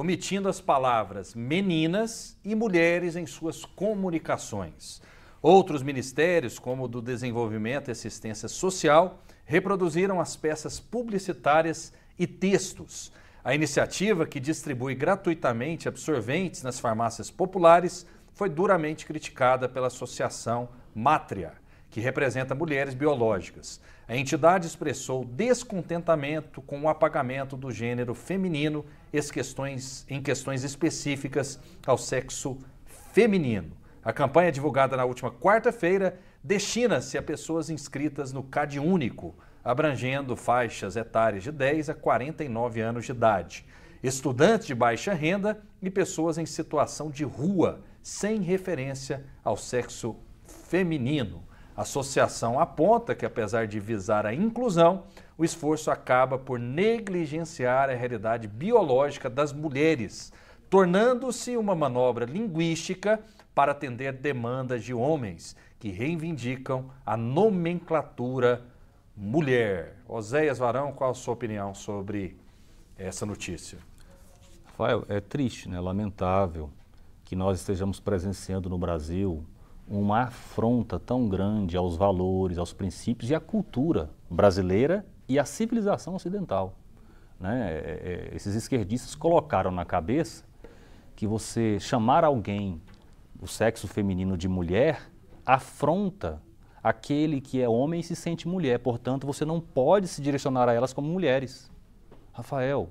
omitindo as palavras meninas e mulheres em suas comunicações. Outros ministérios, como o do Desenvolvimento e Assistência Social, reproduziram as peças publicitárias e textos. A iniciativa, que distribui gratuitamente absorventes nas farmácias populares, foi duramente criticada pela Associação Mátria, que representa mulheres biológicas. A entidade expressou descontentamento com o apagamento do gênero feminino questões, em questões específicas ao sexo feminino. A campanha é divulgada na última quarta-feira destina-se a pessoas inscritas no CAD único, abrangendo faixas etárias de 10 a 49 anos de idade, estudantes de baixa renda e pessoas em situação de rua, sem referência ao sexo feminino. A associação aponta que, apesar de visar a inclusão, o esforço acaba por negligenciar a realidade biológica das mulheres, tornando-se uma manobra linguística para atender demandas de homens que reivindicam a nomenclatura mulher. Oséias Varão, qual a sua opinião sobre essa notícia? Rafael, é triste, né? lamentável que nós estejamos presenciando no Brasil uma afronta tão grande aos valores, aos princípios e à cultura brasileira e a civilização ocidental. Né? É, é, é, esses esquerdistas colocaram na cabeça que você chamar alguém do sexo feminino de mulher afronta aquele que é homem e se sente mulher. Portanto, você não pode se direcionar a elas como mulheres. Rafael,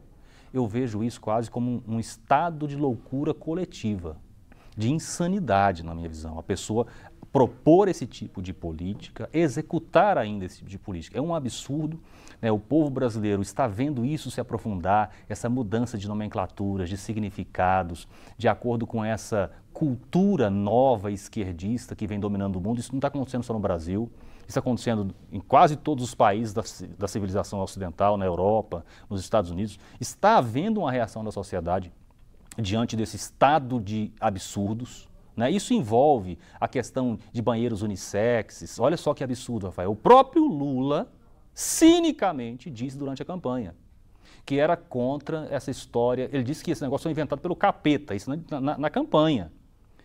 eu vejo isso quase como um, um estado de loucura coletiva, de insanidade, na minha visão. A pessoa propor esse tipo de política, executar ainda esse tipo de política. É um absurdo. Né? O povo brasileiro está vendo isso se aprofundar, essa mudança de nomenclaturas, de significados, de acordo com essa cultura nova esquerdista que vem dominando o mundo. Isso não está acontecendo só no Brasil. Isso está acontecendo em quase todos os países da, da civilização ocidental, na Europa, nos Estados Unidos. Está havendo uma reação da sociedade diante desse estado de absurdos né? Isso envolve a questão de banheiros unissexes. Olha só que absurdo, Rafael. O próprio Lula, cinicamente, disse durante a campanha que era contra essa história. Ele disse que esse negócio foi inventado pelo capeta, isso na, na, na campanha.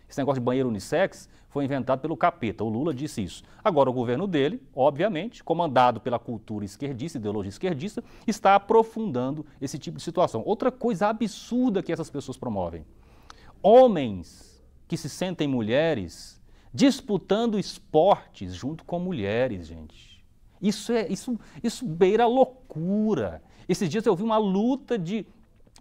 Esse negócio de banheiro unissex foi inventado pelo capeta. O Lula disse isso. Agora, o governo dele, obviamente, comandado pela cultura esquerdista, ideologia esquerdista, está aprofundando esse tipo de situação. Outra coisa absurda que essas pessoas promovem: homens que se sentem mulheres disputando esportes junto com mulheres, gente. Isso é isso, isso beira loucura. Esses dias eu vi uma luta de,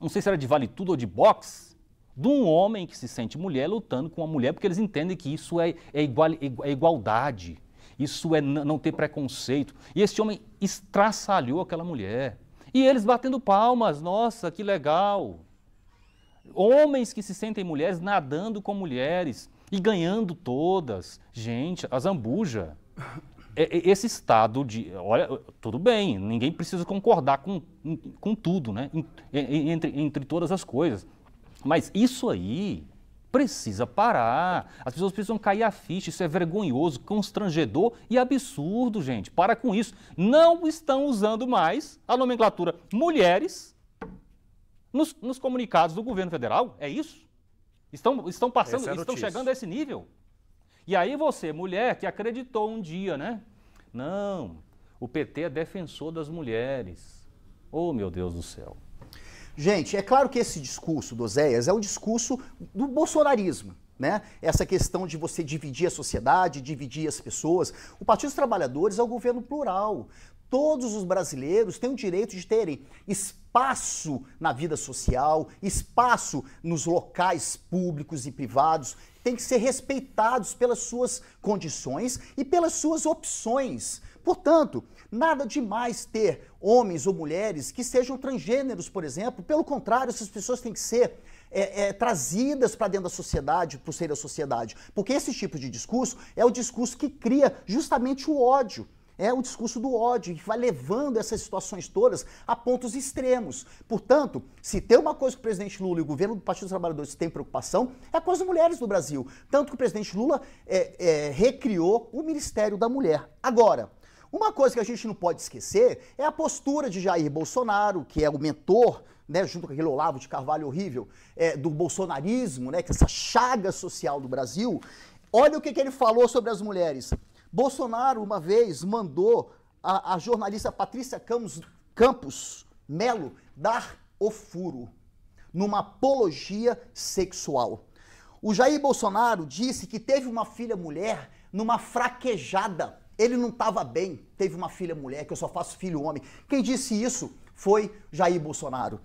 não sei se era de vale tudo ou de boxe, de um homem que se sente mulher lutando com uma mulher, porque eles entendem que isso é, é, igual, é igualdade, isso é não ter preconceito. E esse homem estraçalhou aquela mulher. E eles batendo palmas, nossa, que legal homens que se sentem mulheres nadando com mulheres e ganhando todas. Gente, a zambuja. É, é, esse estado de. Olha, tudo bem, ninguém precisa concordar com, com tudo, né? Entre, entre todas as coisas. Mas isso aí precisa parar. As pessoas precisam cair a ficha. Isso é vergonhoso, constrangedor e absurdo, gente. Para com isso. Não estão usando mais a nomenclatura mulheres nos, nos comunicados do governo federal, é isso? Estão, estão passando, é estão chegando a esse nível. E aí você, mulher, que acreditou um dia, né? Não, o PT é defensor das mulheres. Oh, meu Deus do céu. Gente, é claro que esse discurso do Oséias é um discurso do bolsonarismo. Né? Essa questão de você dividir a sociedade, dividir as pessoas. O Partido dos Trabalhadores é o governo plural todos os brasileiros têm o direito de terem espaço na vida social, espaço nos locais públicos e privados, têm que ser respeitados pelas suas condições e pelas suas opções. Portanto, nada demais ter homens ou mulheres que sejam transgêneros, por exemplo. Pelo contrário, essas pessoas têm que ser é, é, trazidas para dentro da sociedade, para o ser da sociedade. Porque esse tipo de discurso é o discurso que cria justamente o ódio é o discurso do ódio, que vai levando essas situações todas a pontos extremos. Portanto, se tem uma coisa que o presidente Lula e o governo do Partido dos Trabalhadores têm preocupação, é com as mulheres do Brasil. Tanto que o presidente Lula é, é, recriou o Ministério da Mulher. Agora, uma coisa que a gente não pode esquecer é a postura de Jair Bolsonaro, que é o mentor, né, junto com aquele Olavo de Carvalho horrível, é, do bolsonarismo, né, que é essa chaga social do Brasil. Olha o que, que ele falou sobre as mulheres. Bolsonaro, uma vez, mandou a, a jornalista Patrícia Campos, Campos Melo dar o furo numa apologia sexual. O Jair Bolsonaro disse que teve uma filha mulher numa fraquejada. Ele não estava bem, teve uma filha mulher, que eu só faço filho homem. Quem disse isso foi Jair Bolsonaro.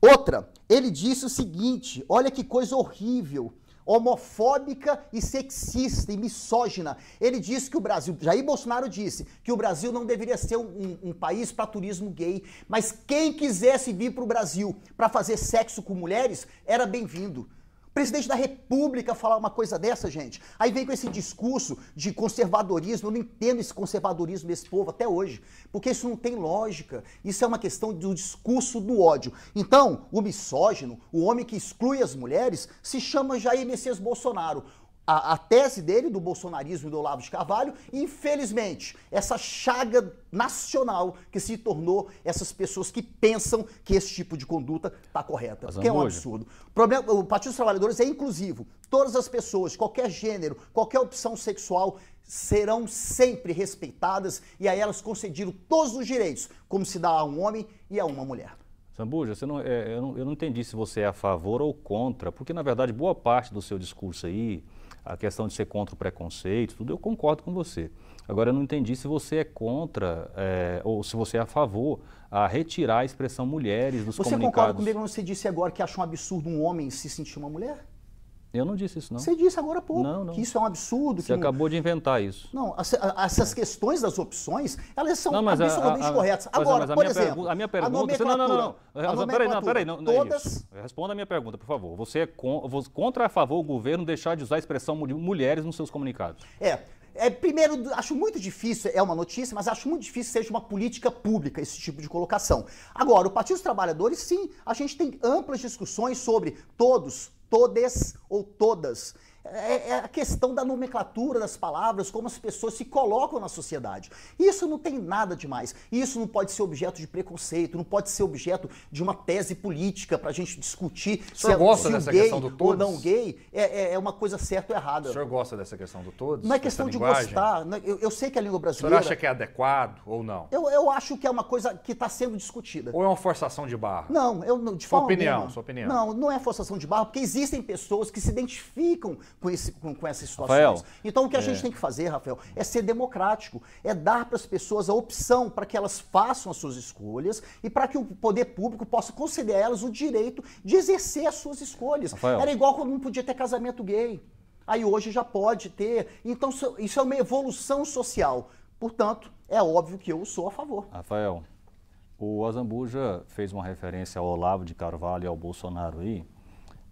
Outra, ele disse o seguinte: olha que coisa horrível homofóbica e sexista e misógina. Ele disse que o Brasil, Jair Bolsonaro disse que o Brasil não deveria ser um, um, um país para turismo gay, mas quem quisesse vir para o Brasil para fazer sexo com mulheres era bem-vindo presidente da República falar uma coisa dessa, gente. Aí vem com esse discurso de conservadorismo. Eu não entendo esse conservadorismo desse povo até hoje, porque isso não tem lógica. Isso é uma questão do discurso do ódio. Então, o misógino, o homem que exclui as mulheres, se chama Jair Messias Bolsonaro a, a, tese dele do bolsonarismo e do Olavo de Carvalho, e infelizmente, essa chaga nacional que se tornou essas pessoas que pensam que esse tipo de conduta está correta, Mas que é um absurdo. O, problema, o Partido dos Trabalhadores é inclusivo. Todas as pessoas, qualquer gênero, qualquer opção sexual, serão sempre respeitadas e a elas concedido todos os direitos, como se dá a um homem e a uma mulher. Sambuja, você não, é, eu, não, eu não entendi se você é a favor ou contra, porque na verdade boa parte do seu discurso aí, a questão de ser contra o preconceito, tudo eu concordo com você. Agora, eu não entendi se você é contra é, ou se você é a favor a retirar a expressão mulheres dos você comunicados. Você concorda comigo quando você disse agora que acha um absurdo um homem se sentir uma mulher? Eu não disse isso, não. Você disse agora há pouco não, não. que isso é um absurdo. Você acabou de inventar isso. Não, essas questões das opções, elas são não, absolutamente a, a, corretas. É, agora, por exemplo, a minha pergunta... A você, não, não, não. Peraí, não, peraí. Não, é todas... É Responda a minha pergunta, por favor. Você é con... contra a favor o governo deixar de usar a expressão mulheres nos seus comunicados? É, é, primeiro, acho muito difícil, é uma notícia, mas acho muito difícil seja uma política pública esse tipo de colocação. Agora, o Partido dos Trabalhadores, sim, a gente tem amplas discussões sobre todos, todes ou todas é, é a questão da nomenclatura das palavras, como as pessoas se colocam na sociedade. Isso não tem nada demais. Isso não pode ser objeto de preconceito, não pode ser objeto de uma tese política para a gente discutir o se, é gosta se dessa gay do todos? ou não gay é, é, é, uma coisa certa ou errada. O senhor gosta dessa questão do todos? Não é questão de linguagem? gostar. Eu, eu, sei que a língua brasileira... O senhor acha que é adequado ou não? Eu, eu acho que é uma coisa que está sendo discutida. Ou é uma forçação de barra? Não, eu de sua forma opinião, alguma. Sua opinião. Não, não é forçação de barra, porque existem pessoas que se identificam com, esse, com, com essas situações. Rafael, então o que a é. gente tem que fazer, Rafael, é ser democrático, é dar para as pessoas a opção para que elas façam as suas escolhas e para que o poder público possa conceder a elas o direito de exercer as suas escolhas. Rafael. Era igual quando não podia ter casamento gay. Aí hoje já pode ter. Então isso é uma evolução social. Portanto, é óbvio que eu sou a favor. Rafael, o Azambuja fez uma referência ao Olavo de Carvalho e ao Bolsonaro aí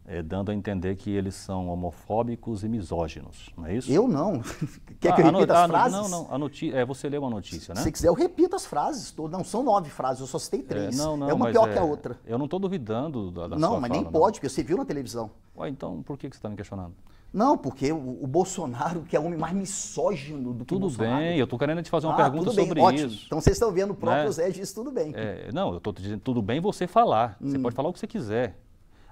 é, dando a entender que eles são homofóbicos e misóginos, não é isso? Eu não. Quer ah, que eu ah, repita as ah, frases? Não, não, a noti é, você leu a notícia, né? Se quiser, eu repito as frases. Não, são nove frases, eu só citei é, três. É, não, não, é uma pior é, que a outra. Eu não estou duvidando da, da não, Não, mas fala, nem pode, não. porque você viu na televisão. Ué, então por que, que você está me questionando? Não, porque o, o, Bolsonaro, que é o homem mais misógino do que Tudo bem, eu estou querendo te fazer uma ah, pergunta bem, sobre ótimo. isso. Então vocês estão vendo o né? próprio né? Zé diz tudo bem. É, não, eu estou dizendo tudo bem você falar. Hum. Você pode falar o que você quiser.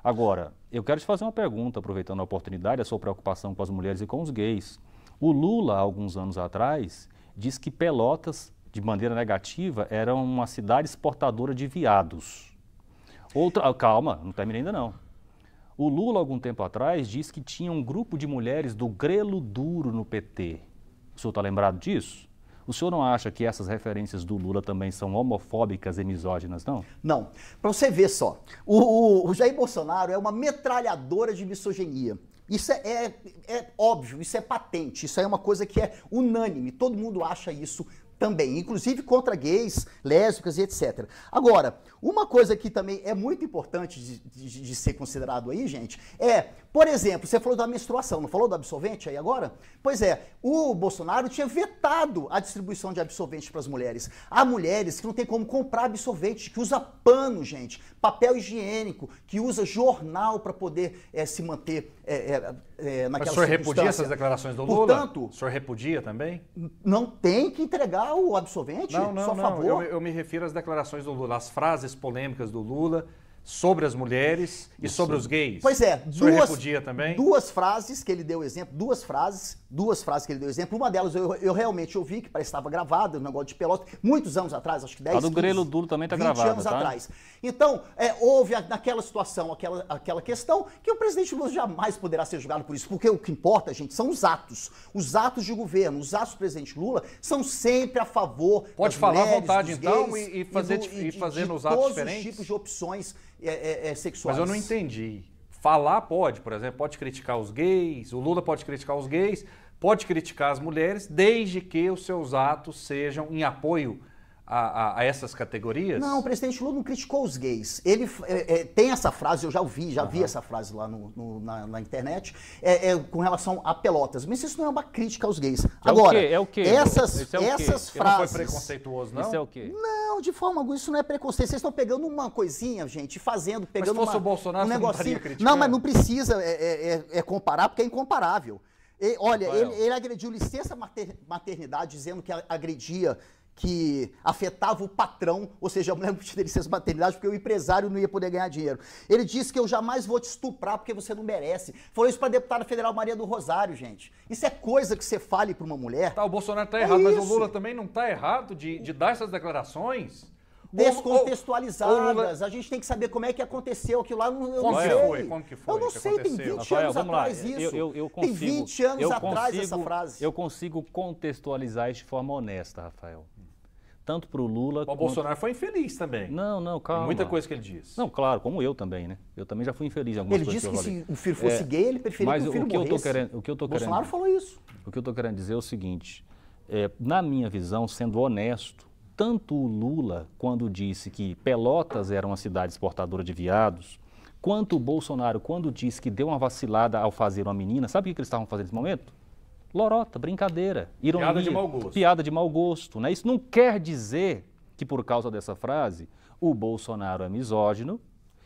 Agora, eu quero te fazer uma pergunta, aproveitando a oportunidade, a sua preocupação com as mulheres e com os gays. O Lula, alguns anos atrás, disse que Pelotas, de maneira negativa, era uma cidade exportadora de viados. Outra, ah, calma, não terminei ainda não. O Lula, algum tempo atrás, disse que tinha um grupo de mulheres do Grelo Duro no PT. O senhor está lembrado disso? O senhor não acha que essas referências do Lula também são homofóbicas e misóginas, não? Não. Para você ver só, o, o, Jair Bolsonaro é uma metralhadora de misoginia. Isso é, é, é óbvio, isso é patente, isso é uma coisa que é unânime, todo mundo acha isso também, inclusive contra gays, lésbicas e etc. Agora, uma coisa que também é muito importante de, de, de, ser considerado aí, gente, é, por exemplo, você falou da menstruação, não falou do absorvente aí agora? Pois é, o Bolsonaro tinha vetado a distribuição de absorvente para as mulheres. Há mulheres que não tem como comprar absorvente, que usa pano, gente, papel higiênico, que usa jornal para poder é, se manter é, é, é, naquela o senhor repudia essas declarações do Lula? Portanto, o senhor repudia também? Não tem que entregar o absolvente? Não, não, só não. Favor. Eu, eu, me refiro às declarações do Lula, às frases polêmicas do Lula sobre as mulheres e Isso. sobre os gays. Pois é, duas, repudia também? duas frases que ele deu exemplo, duas frases, duas frases que ele deu exemplo. Uma delas eu, eu realmente ouvi, que estava gravada, no negócio de pelota, muitos anos atrás, acho que 10, A do 15, Grelo Duro também está gravada, anos tá? atrás. Então, é, houve naquela situação, aquela, aquela questão, que o presidente Lula jamais poderá ser julgado por isso, porque o que importa, gente, são os atos. Os atos de governo, os atos do presidente Lula são sempre a favor Pode falar mulheres, à vontade, então, e, e fazer, e, do, e, e fazer de, nos de atos todos diferentes? os tipos de opções é, é, é, sexuais. Mas eu não entendi. Falar pode, por exemplo, pode criticar os gays, o Lula pode criticar os gays, pode criticar as mulheres, desde que os seus atos sejam em apoio a, a, essas categorias? Não, o presidente Lula não criticou os gays. Ele é, é, tem essa frase, eu já ouvi, já uhum. vi essa frase lá no, no, na, na, internet, é, é, com relação a pelotas. Mas isso não é uma crítica aos gays. É Agora, é o quê? Essas, é o quê? essas frases. Isso não foi preconceituoso, não? Isso é o quê? Não, de forma alguma, isso não é preconceito. Vocês estão pegando uma coisinha, gente, fazendo, pegando. Mas se fosse uma, o Bolsonaro, um negocinho. Não, não, mas não precisa é, é comparar, porque é incomparável. E, olha, ele, ele, agrediu licença maternidade, dizendo que agredia que afetava o patrão, ou seja, a mulher não tinha licença maternidade porque o empresário não ia poder ganhar dinheiro. Ele disse que eu jamais vou te estuprar porque você não merece. Falou isso para a deputada federal Maria do Rosário, gente. Isso é coisa que você fale para uma mulher. Tá, o Bolsonaro tá errado, é mas o Lula também não tá errado de, de dar essas declarações? descontextualizadas. a gente tem que saber como é que aconteceu aquilo lá. Eu não é sei. Foi? Como que foi? Eu não sei, tem 20 anos atrás lá. isso. Eu, eu, eu consigo, tem 20 anos atrás consigo, essa frase. Eu consigo contextualizar isso de forma honesta, Rafael tanto para o Lula. o quanto... Bolsonaro foi infeliz também. Não, não, calma. Tem muita coisa que ele diz. Não, claro, como eu também, né? Eu também já fui infeliz em algumas ele coisas. Ele disse que, que se o filho fosse é, gay, ele preferia que o filho o que morresse. Eu tô querendo, o que eu tô Bolsonaro querendo, falou isso. O que eu estou querendo dizer é o seguinte: é, na minha visão, sendo honesto, tanto o Lula, quando disse que Pelotas era uma cidade exportadora de viados, quanto o Bolsonaro, quando disse que deu uma vacilada ao fazer uma menina, sabe o que eles estavam fazendo nesse momento? lorota, brincadeira, ironia, piada de mau gosto. Piada de mau gosto né? Isso não quer dizer que por causa dessa frase o Bolsonaro é misógino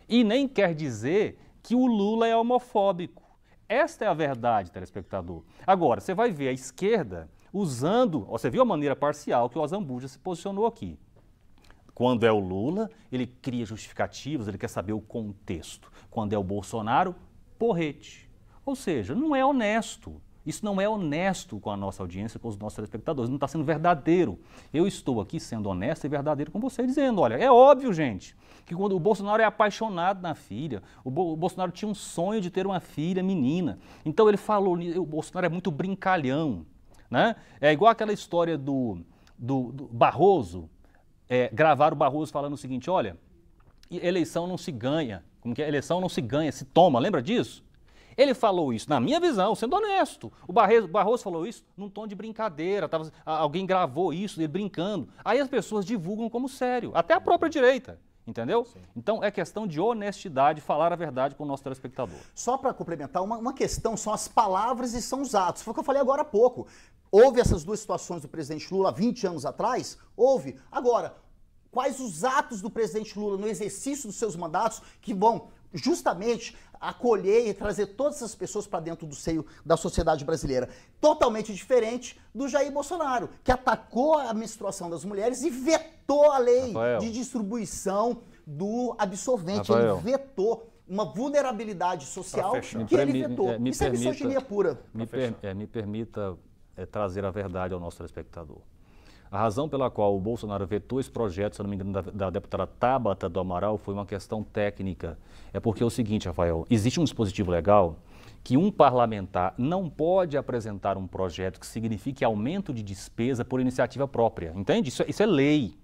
e nem quer dizer que o Lula é homofóbico. Esta é a verdade, telespectador. Agora, você vai ver a esquerda usando, você viu a maneira parcial que o Azambuja se posicionou aqui. Quando é o Lula, ele cria justificativos, ele quer saber o contexto. Quando é o Bolsonaro, porrete. Ou seja, não é honesto. Isso não é honesto com a nossa audiência, com os nossos telespectadores, não está sendo verdadeiro. Eu estou aqui sendo honesto e verdadeiro com você, dizendo: olha, é óbvio, gente, que quando o Bolsonaro é apaixonado na filha, o, Bo o Bolsonaro tinha um sonho de ter uma filha menina. Então ele falou: o Bolsonaro é muito brincalhão. Né? É igual aquela história do, do, do Barroso, é, gravar o Barroso falando o seguinte: olha, eleição não se ganha, como que é? eleição não se ganha, se toma, lembra disso? Ele falou isso, na minha visão, sendo honesto. O Barroso falou isso num tom de brincadeira. Tava, alguém gravou isso, ele brincando. Aí as pessoas divulgam como sério, até a própria direita. Entendeu? Sim. Então é questão de honestidade, falar a verdade com o nosso telespectador. Só para complementar, uma, uma questão são as palavras e são os atos. Foi o que eu falei agora há pouco. Houve essas duas situações do presidente Lula 20 anos atrás? Houve. Agora, quais os atos do presidente Lula no exercício dos seus mandatos que vão justamente acolher e trazer todas essas pessoas para dentro do seio da sociedade brasileira. Totalmente diferente do Jair Bolsonaro, que atacou a menstruação das mulheres e vetou a lei Rafael. de distribuição do absorvente. Rafael. Ele vetou uma vulnerabilidade social que ele vetou. Me, é, me Isso permita, é misoginia pura. Me, per, é, me permita é, trazer a verdade ao nosso telespectador. A razão pela qual o Bolsonaro vetou esse projeto, se não me engano, da, da deputada Tabata do Amaral, foi uma questão técnica. É porque é o seguinte, Rafael, existe um dispositivo legal que um parlamentar não pode apresentar um projeto que signifique aumento de despesa por iniciativa própria. Entende? Isso, é, isso, é lei.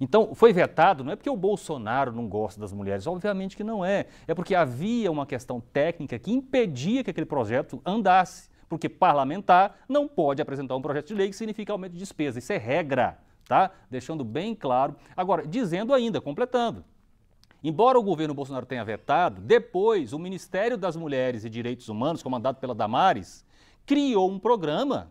Então, foi vetado, não é porque o Bolsonaro não gosta das mulheres, obviamente que não é. É porque havia uma questão técnica que impedia que aquele projeto andasse. Porque parlamentar não pode apresentar um projeto de lei que significa aumento de despesa. Isso é regra, tá? Deixando bem claro. Agora, dizendo ainda, completando. Embora o governo Bolsonaro tenha vetado, depois o Ministério das Mulheres e Direitos Humanos, comandado pela Damares, criou um programa.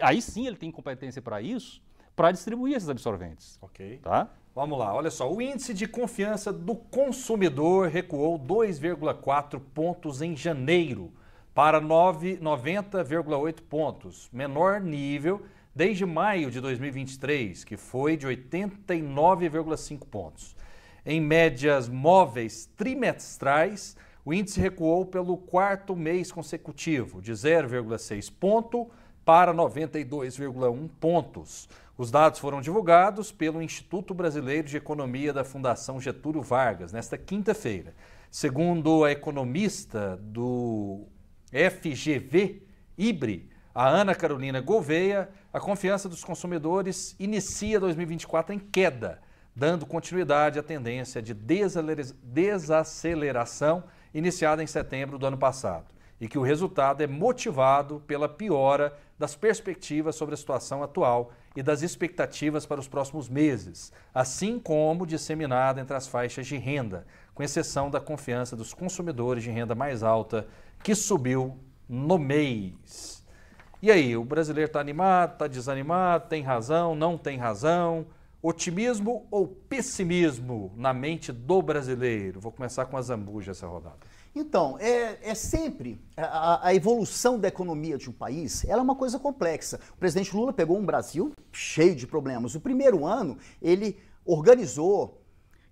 Aí sim ele tem competência para isso, para distribuir esses absorventes. Ok. Tá? Vamos lá, olha só. O índice de confiança do consumidor recuou 2,4 pontos em janeiro para 90,8 pontos, menor nível desde maio de 2023, que foi de 89,5 pontos. Em médias móveis trimestrais, o índice recuou pelo quarto mês consecutivo, de 0,6 ponto para 92,1 pontos. Os dados foram divulgados pelo Instituto Brasileiro de Economia da Fundação Getúlio Vargas nesta quinta-feira. Segundo a economista do FGV, IBRE, a Ana Carolina Gouveia, a confiança dos consumidores inicia 2024 em queda, dando continuidade à tendência de desaceleração iniciada em setembro do ano passado, e que o resultado é motivado pela piora das perspectivas sobre a situação atual e das expectativas para os próximos meses, assim como disseminada entre as faixas de renda, com exceção da confiança dos consumidores de renda mais alta que subiu no mês. E aí, o brasileiro está animado, está desanimado, tem razão, não tem razão? Otimismo ou pessimismo na mente do brasileiro? Vou começar com a Zambuja essa rodada. Então, é, é sempre a, a, evolução da economia de um país, ela é uma coisa complexa. O presidente Lula pegou um Brasil cheio de problemas. O primeiro ano, ele organizou,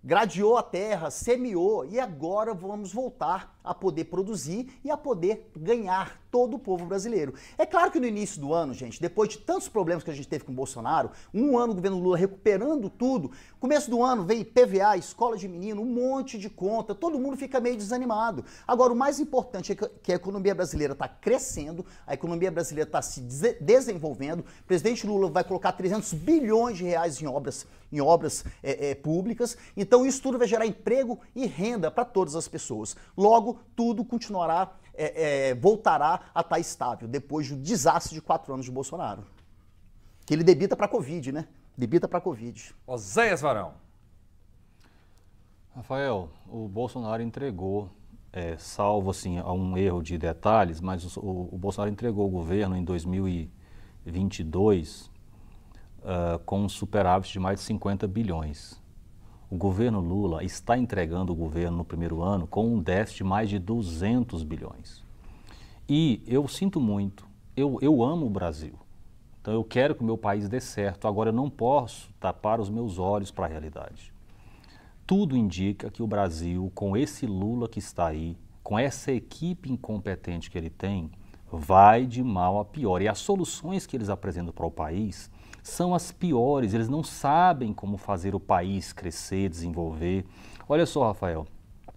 gradeou a terra, semeou e agora vamos voltar a poder produzir e a poder ganhar todo o povo brasileiro. É claro que no início do ano, gente, depois de tantos problemas que a gente teve com o Bolsonaro, um ano o governo Lula recuperando tudo, começo do ano vem PVA, escola de menino, um monte de conta, todo mundo fica meio desanimado. Agora, o mais importante é que a economia brasileira está crescendo, a economia brasileira está se desenvolvendo, o presidente Lula vai colocar 300 bilhões de reais em obras, em obras é, é, públicas, então isso tudo vai gerar emprego e renda para todas as pessoas. Logo, logo tudo continuará, é, é, voltará a estar tá estável, depois do desastre de quatro anos de Bolsonaro. Que ele debita para a Covid, né? Debita para a Covid. Oséias Varão. Rafael, o Bolsonaro entregou, é, salvo assim, a um erro de detalhes, mas o, o, Bolsonaro entregou o governo em 2022 uh, ah, com um superávit de mais de 50 bilhões. O governo Lula está entregando o governo no primeiro ano com um déficit de mais de 200 bilhões. E eu sinto muito, eu, eu amo o Brasil. Então eu quero que o meu país dê certo, agora eu não posso tapar os meus olhos para a realidade. Tudo indica que o Brasil, com esse Lula que está aí, com essa equipe incompetente que ele tem, vai de mal a pior. E as soluções que eles apresentam para o país são as piores, eles não sabem como fazer o país crescer, desenvolver. Olha só, Rafael,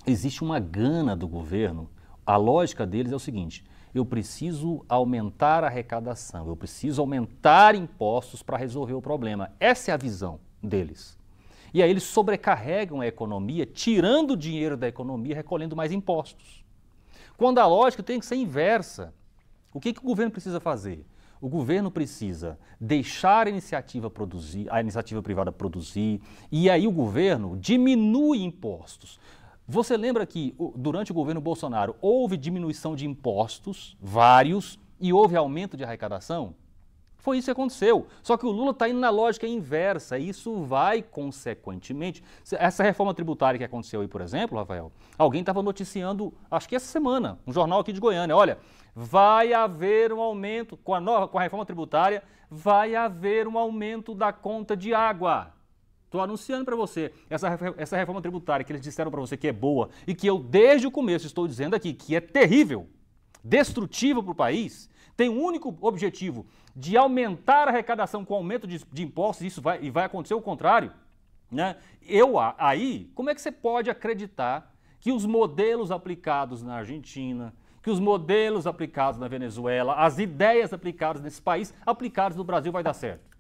existe uma gana do governo, a lógica deles é o seguinte: eu preciso aumentar a arrecadação, eu preciso aumentar impostos para resolver o problema. Essa é a visão deles. E aí eles sobrecarregam a economia, tirando dinheiro da economia, recolhendo mais impostos. Quando a lógica tem que ser inversa. O que, que o governo precisa fazer? o governo precisa deixar a iniciativa produzir, a iniciativa privada produzir, e aí o governo diminui impostos. Você lembra que durante o governo Bolsonaro houve diminuição de impostos, vários, e houve aumento de arrecadação? Foi isso que aconteceu. Só que o Lula está indo na lógica inversa. isso vai, consequentemente. Essa reforma tributária que aconteceu aí, por exemplo, Rafael, alguém estava noticiando, acho que essa semana, um jornal aqui de Goiânia: olha, vai haver um aumento, com a, nova, com a reforma tributária, vai haver um aumento da conta de água. Estou anunciando para você essa, essa reforma tributária que eles disseram para você que é boa e que eu, desde o começo, estou dizendo aqui que é terrível, destrutiva para o país tem um único objetivo, de aumentar a arrecadação com aumento de, de impostos, isso vai, e vai acontecer o contrário, né? Eu aí, como é que você pode acreditar que os modelos aplicados na Argentina, que os modelos aplicados na Venezuela, as ideias aplicadas nesse país, aplicadas no Brasil vai dar certo?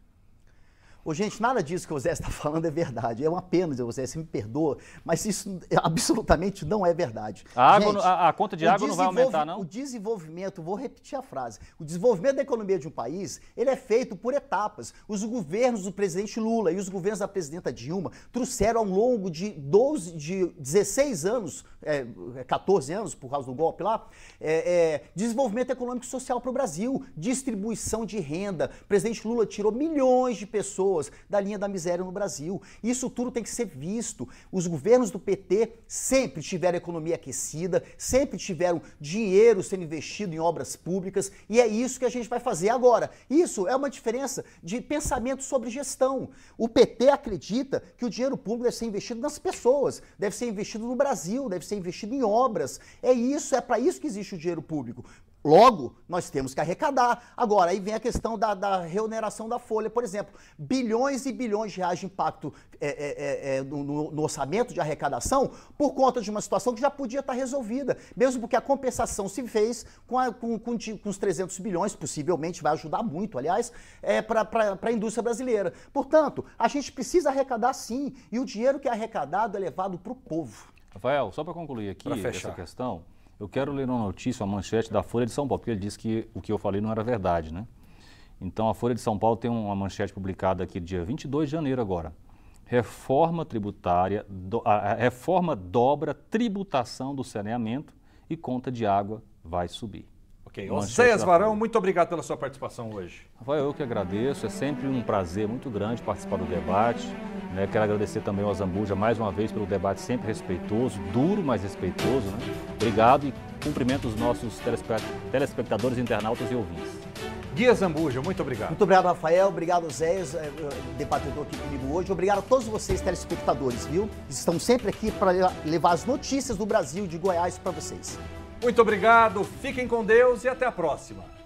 Ô, gente, nada disso que o Zé está falando é verdade. É uma pena, Zé, você me perdoa, mas isso absolutamente não é verdade. A, água, gente, a, a conta de água não vai aumentar, não? O desenvolvimento, vou repetir a frase, o desenvolvimento da economia de um país, ele é feito por etapas. Os governos do presidente Lula e os governos da presidenta Dilma trouxeram ao longo de 12, de 16 anos, é, 14 é, anos, por causa do golpe lá, é, é, desenvolvimento econômico e social para o Brasil, distribuição de renda. O presidente Lula tirou milhões de pessoas pessoas da linha da miséria no Brasil. Isso tudo tem que ser visto. Os governos do PT sempre tiveram economia aquecida, sempre tiveram dinheiro sendo investido em obras públicas e é isso que a gente vai fazer agora. Isso é uma diferença de pensamento sobre gestão. O PT acredita que o dinheiro público deve ser investido nas pessoas, deve ser investido no Brasil, deve ser investido em obras. É isso, é para isso que existe o dinheiro público Logo, nós temos que arrecadar. Agora, aí vem a questão da, da reoneração da folha, por exemplo. Bilhões e bilhões de reais de impacto é, é, é, é no, no, orçamento de arrecadação por conta de uma situação que já podia estar resolvida, mesmo porque a compensação se fez com, a, com, com, com os 300 bilhões, possivelmente vai ajudar muito, aliás, é, para a indústria brasileira. Portanto, a gente precisa arrecadar sim, e o dinheiro que é arrecadado é levado para o povo. Rafael, só para concluir aqui essa questão, eu quero ler uma notícia, uma manchete da Folha de São Paulo, porque ele disse que o que eu falei não era verdade, né? Então, a Folha de São Paulo tem uma manchete publicada aqui dia 22 de janeiro agora. Reforma tributária, do, a reforma dobra tributação do saneamento e conta de água vai subir. Ok. Oséias Varão, muito obrigado pela sua participação hoje. Rafael, eu que agradeço. É sempre um prazer muito grande participar do debate. Né? Quero agradecer também ao Zambuja mais uma vez pelo debate sempre respeitoso, duro, mas respeitoso. Né? Obrigado e cumprimento os nossos telespectadores, internautas e ouvintes. Guia Zambuja, muito obrigado. Muito obrigado, Rafael. Obrigado, Zé, eh, debatedor aqui comigo hoje. Obrigado a todos vocês, telespectadores, viu? Estão sempre aqui para levar as notícias do Brasil de Goiás para vocês. Muito obrigado, fiquem com Deus e até a próxima.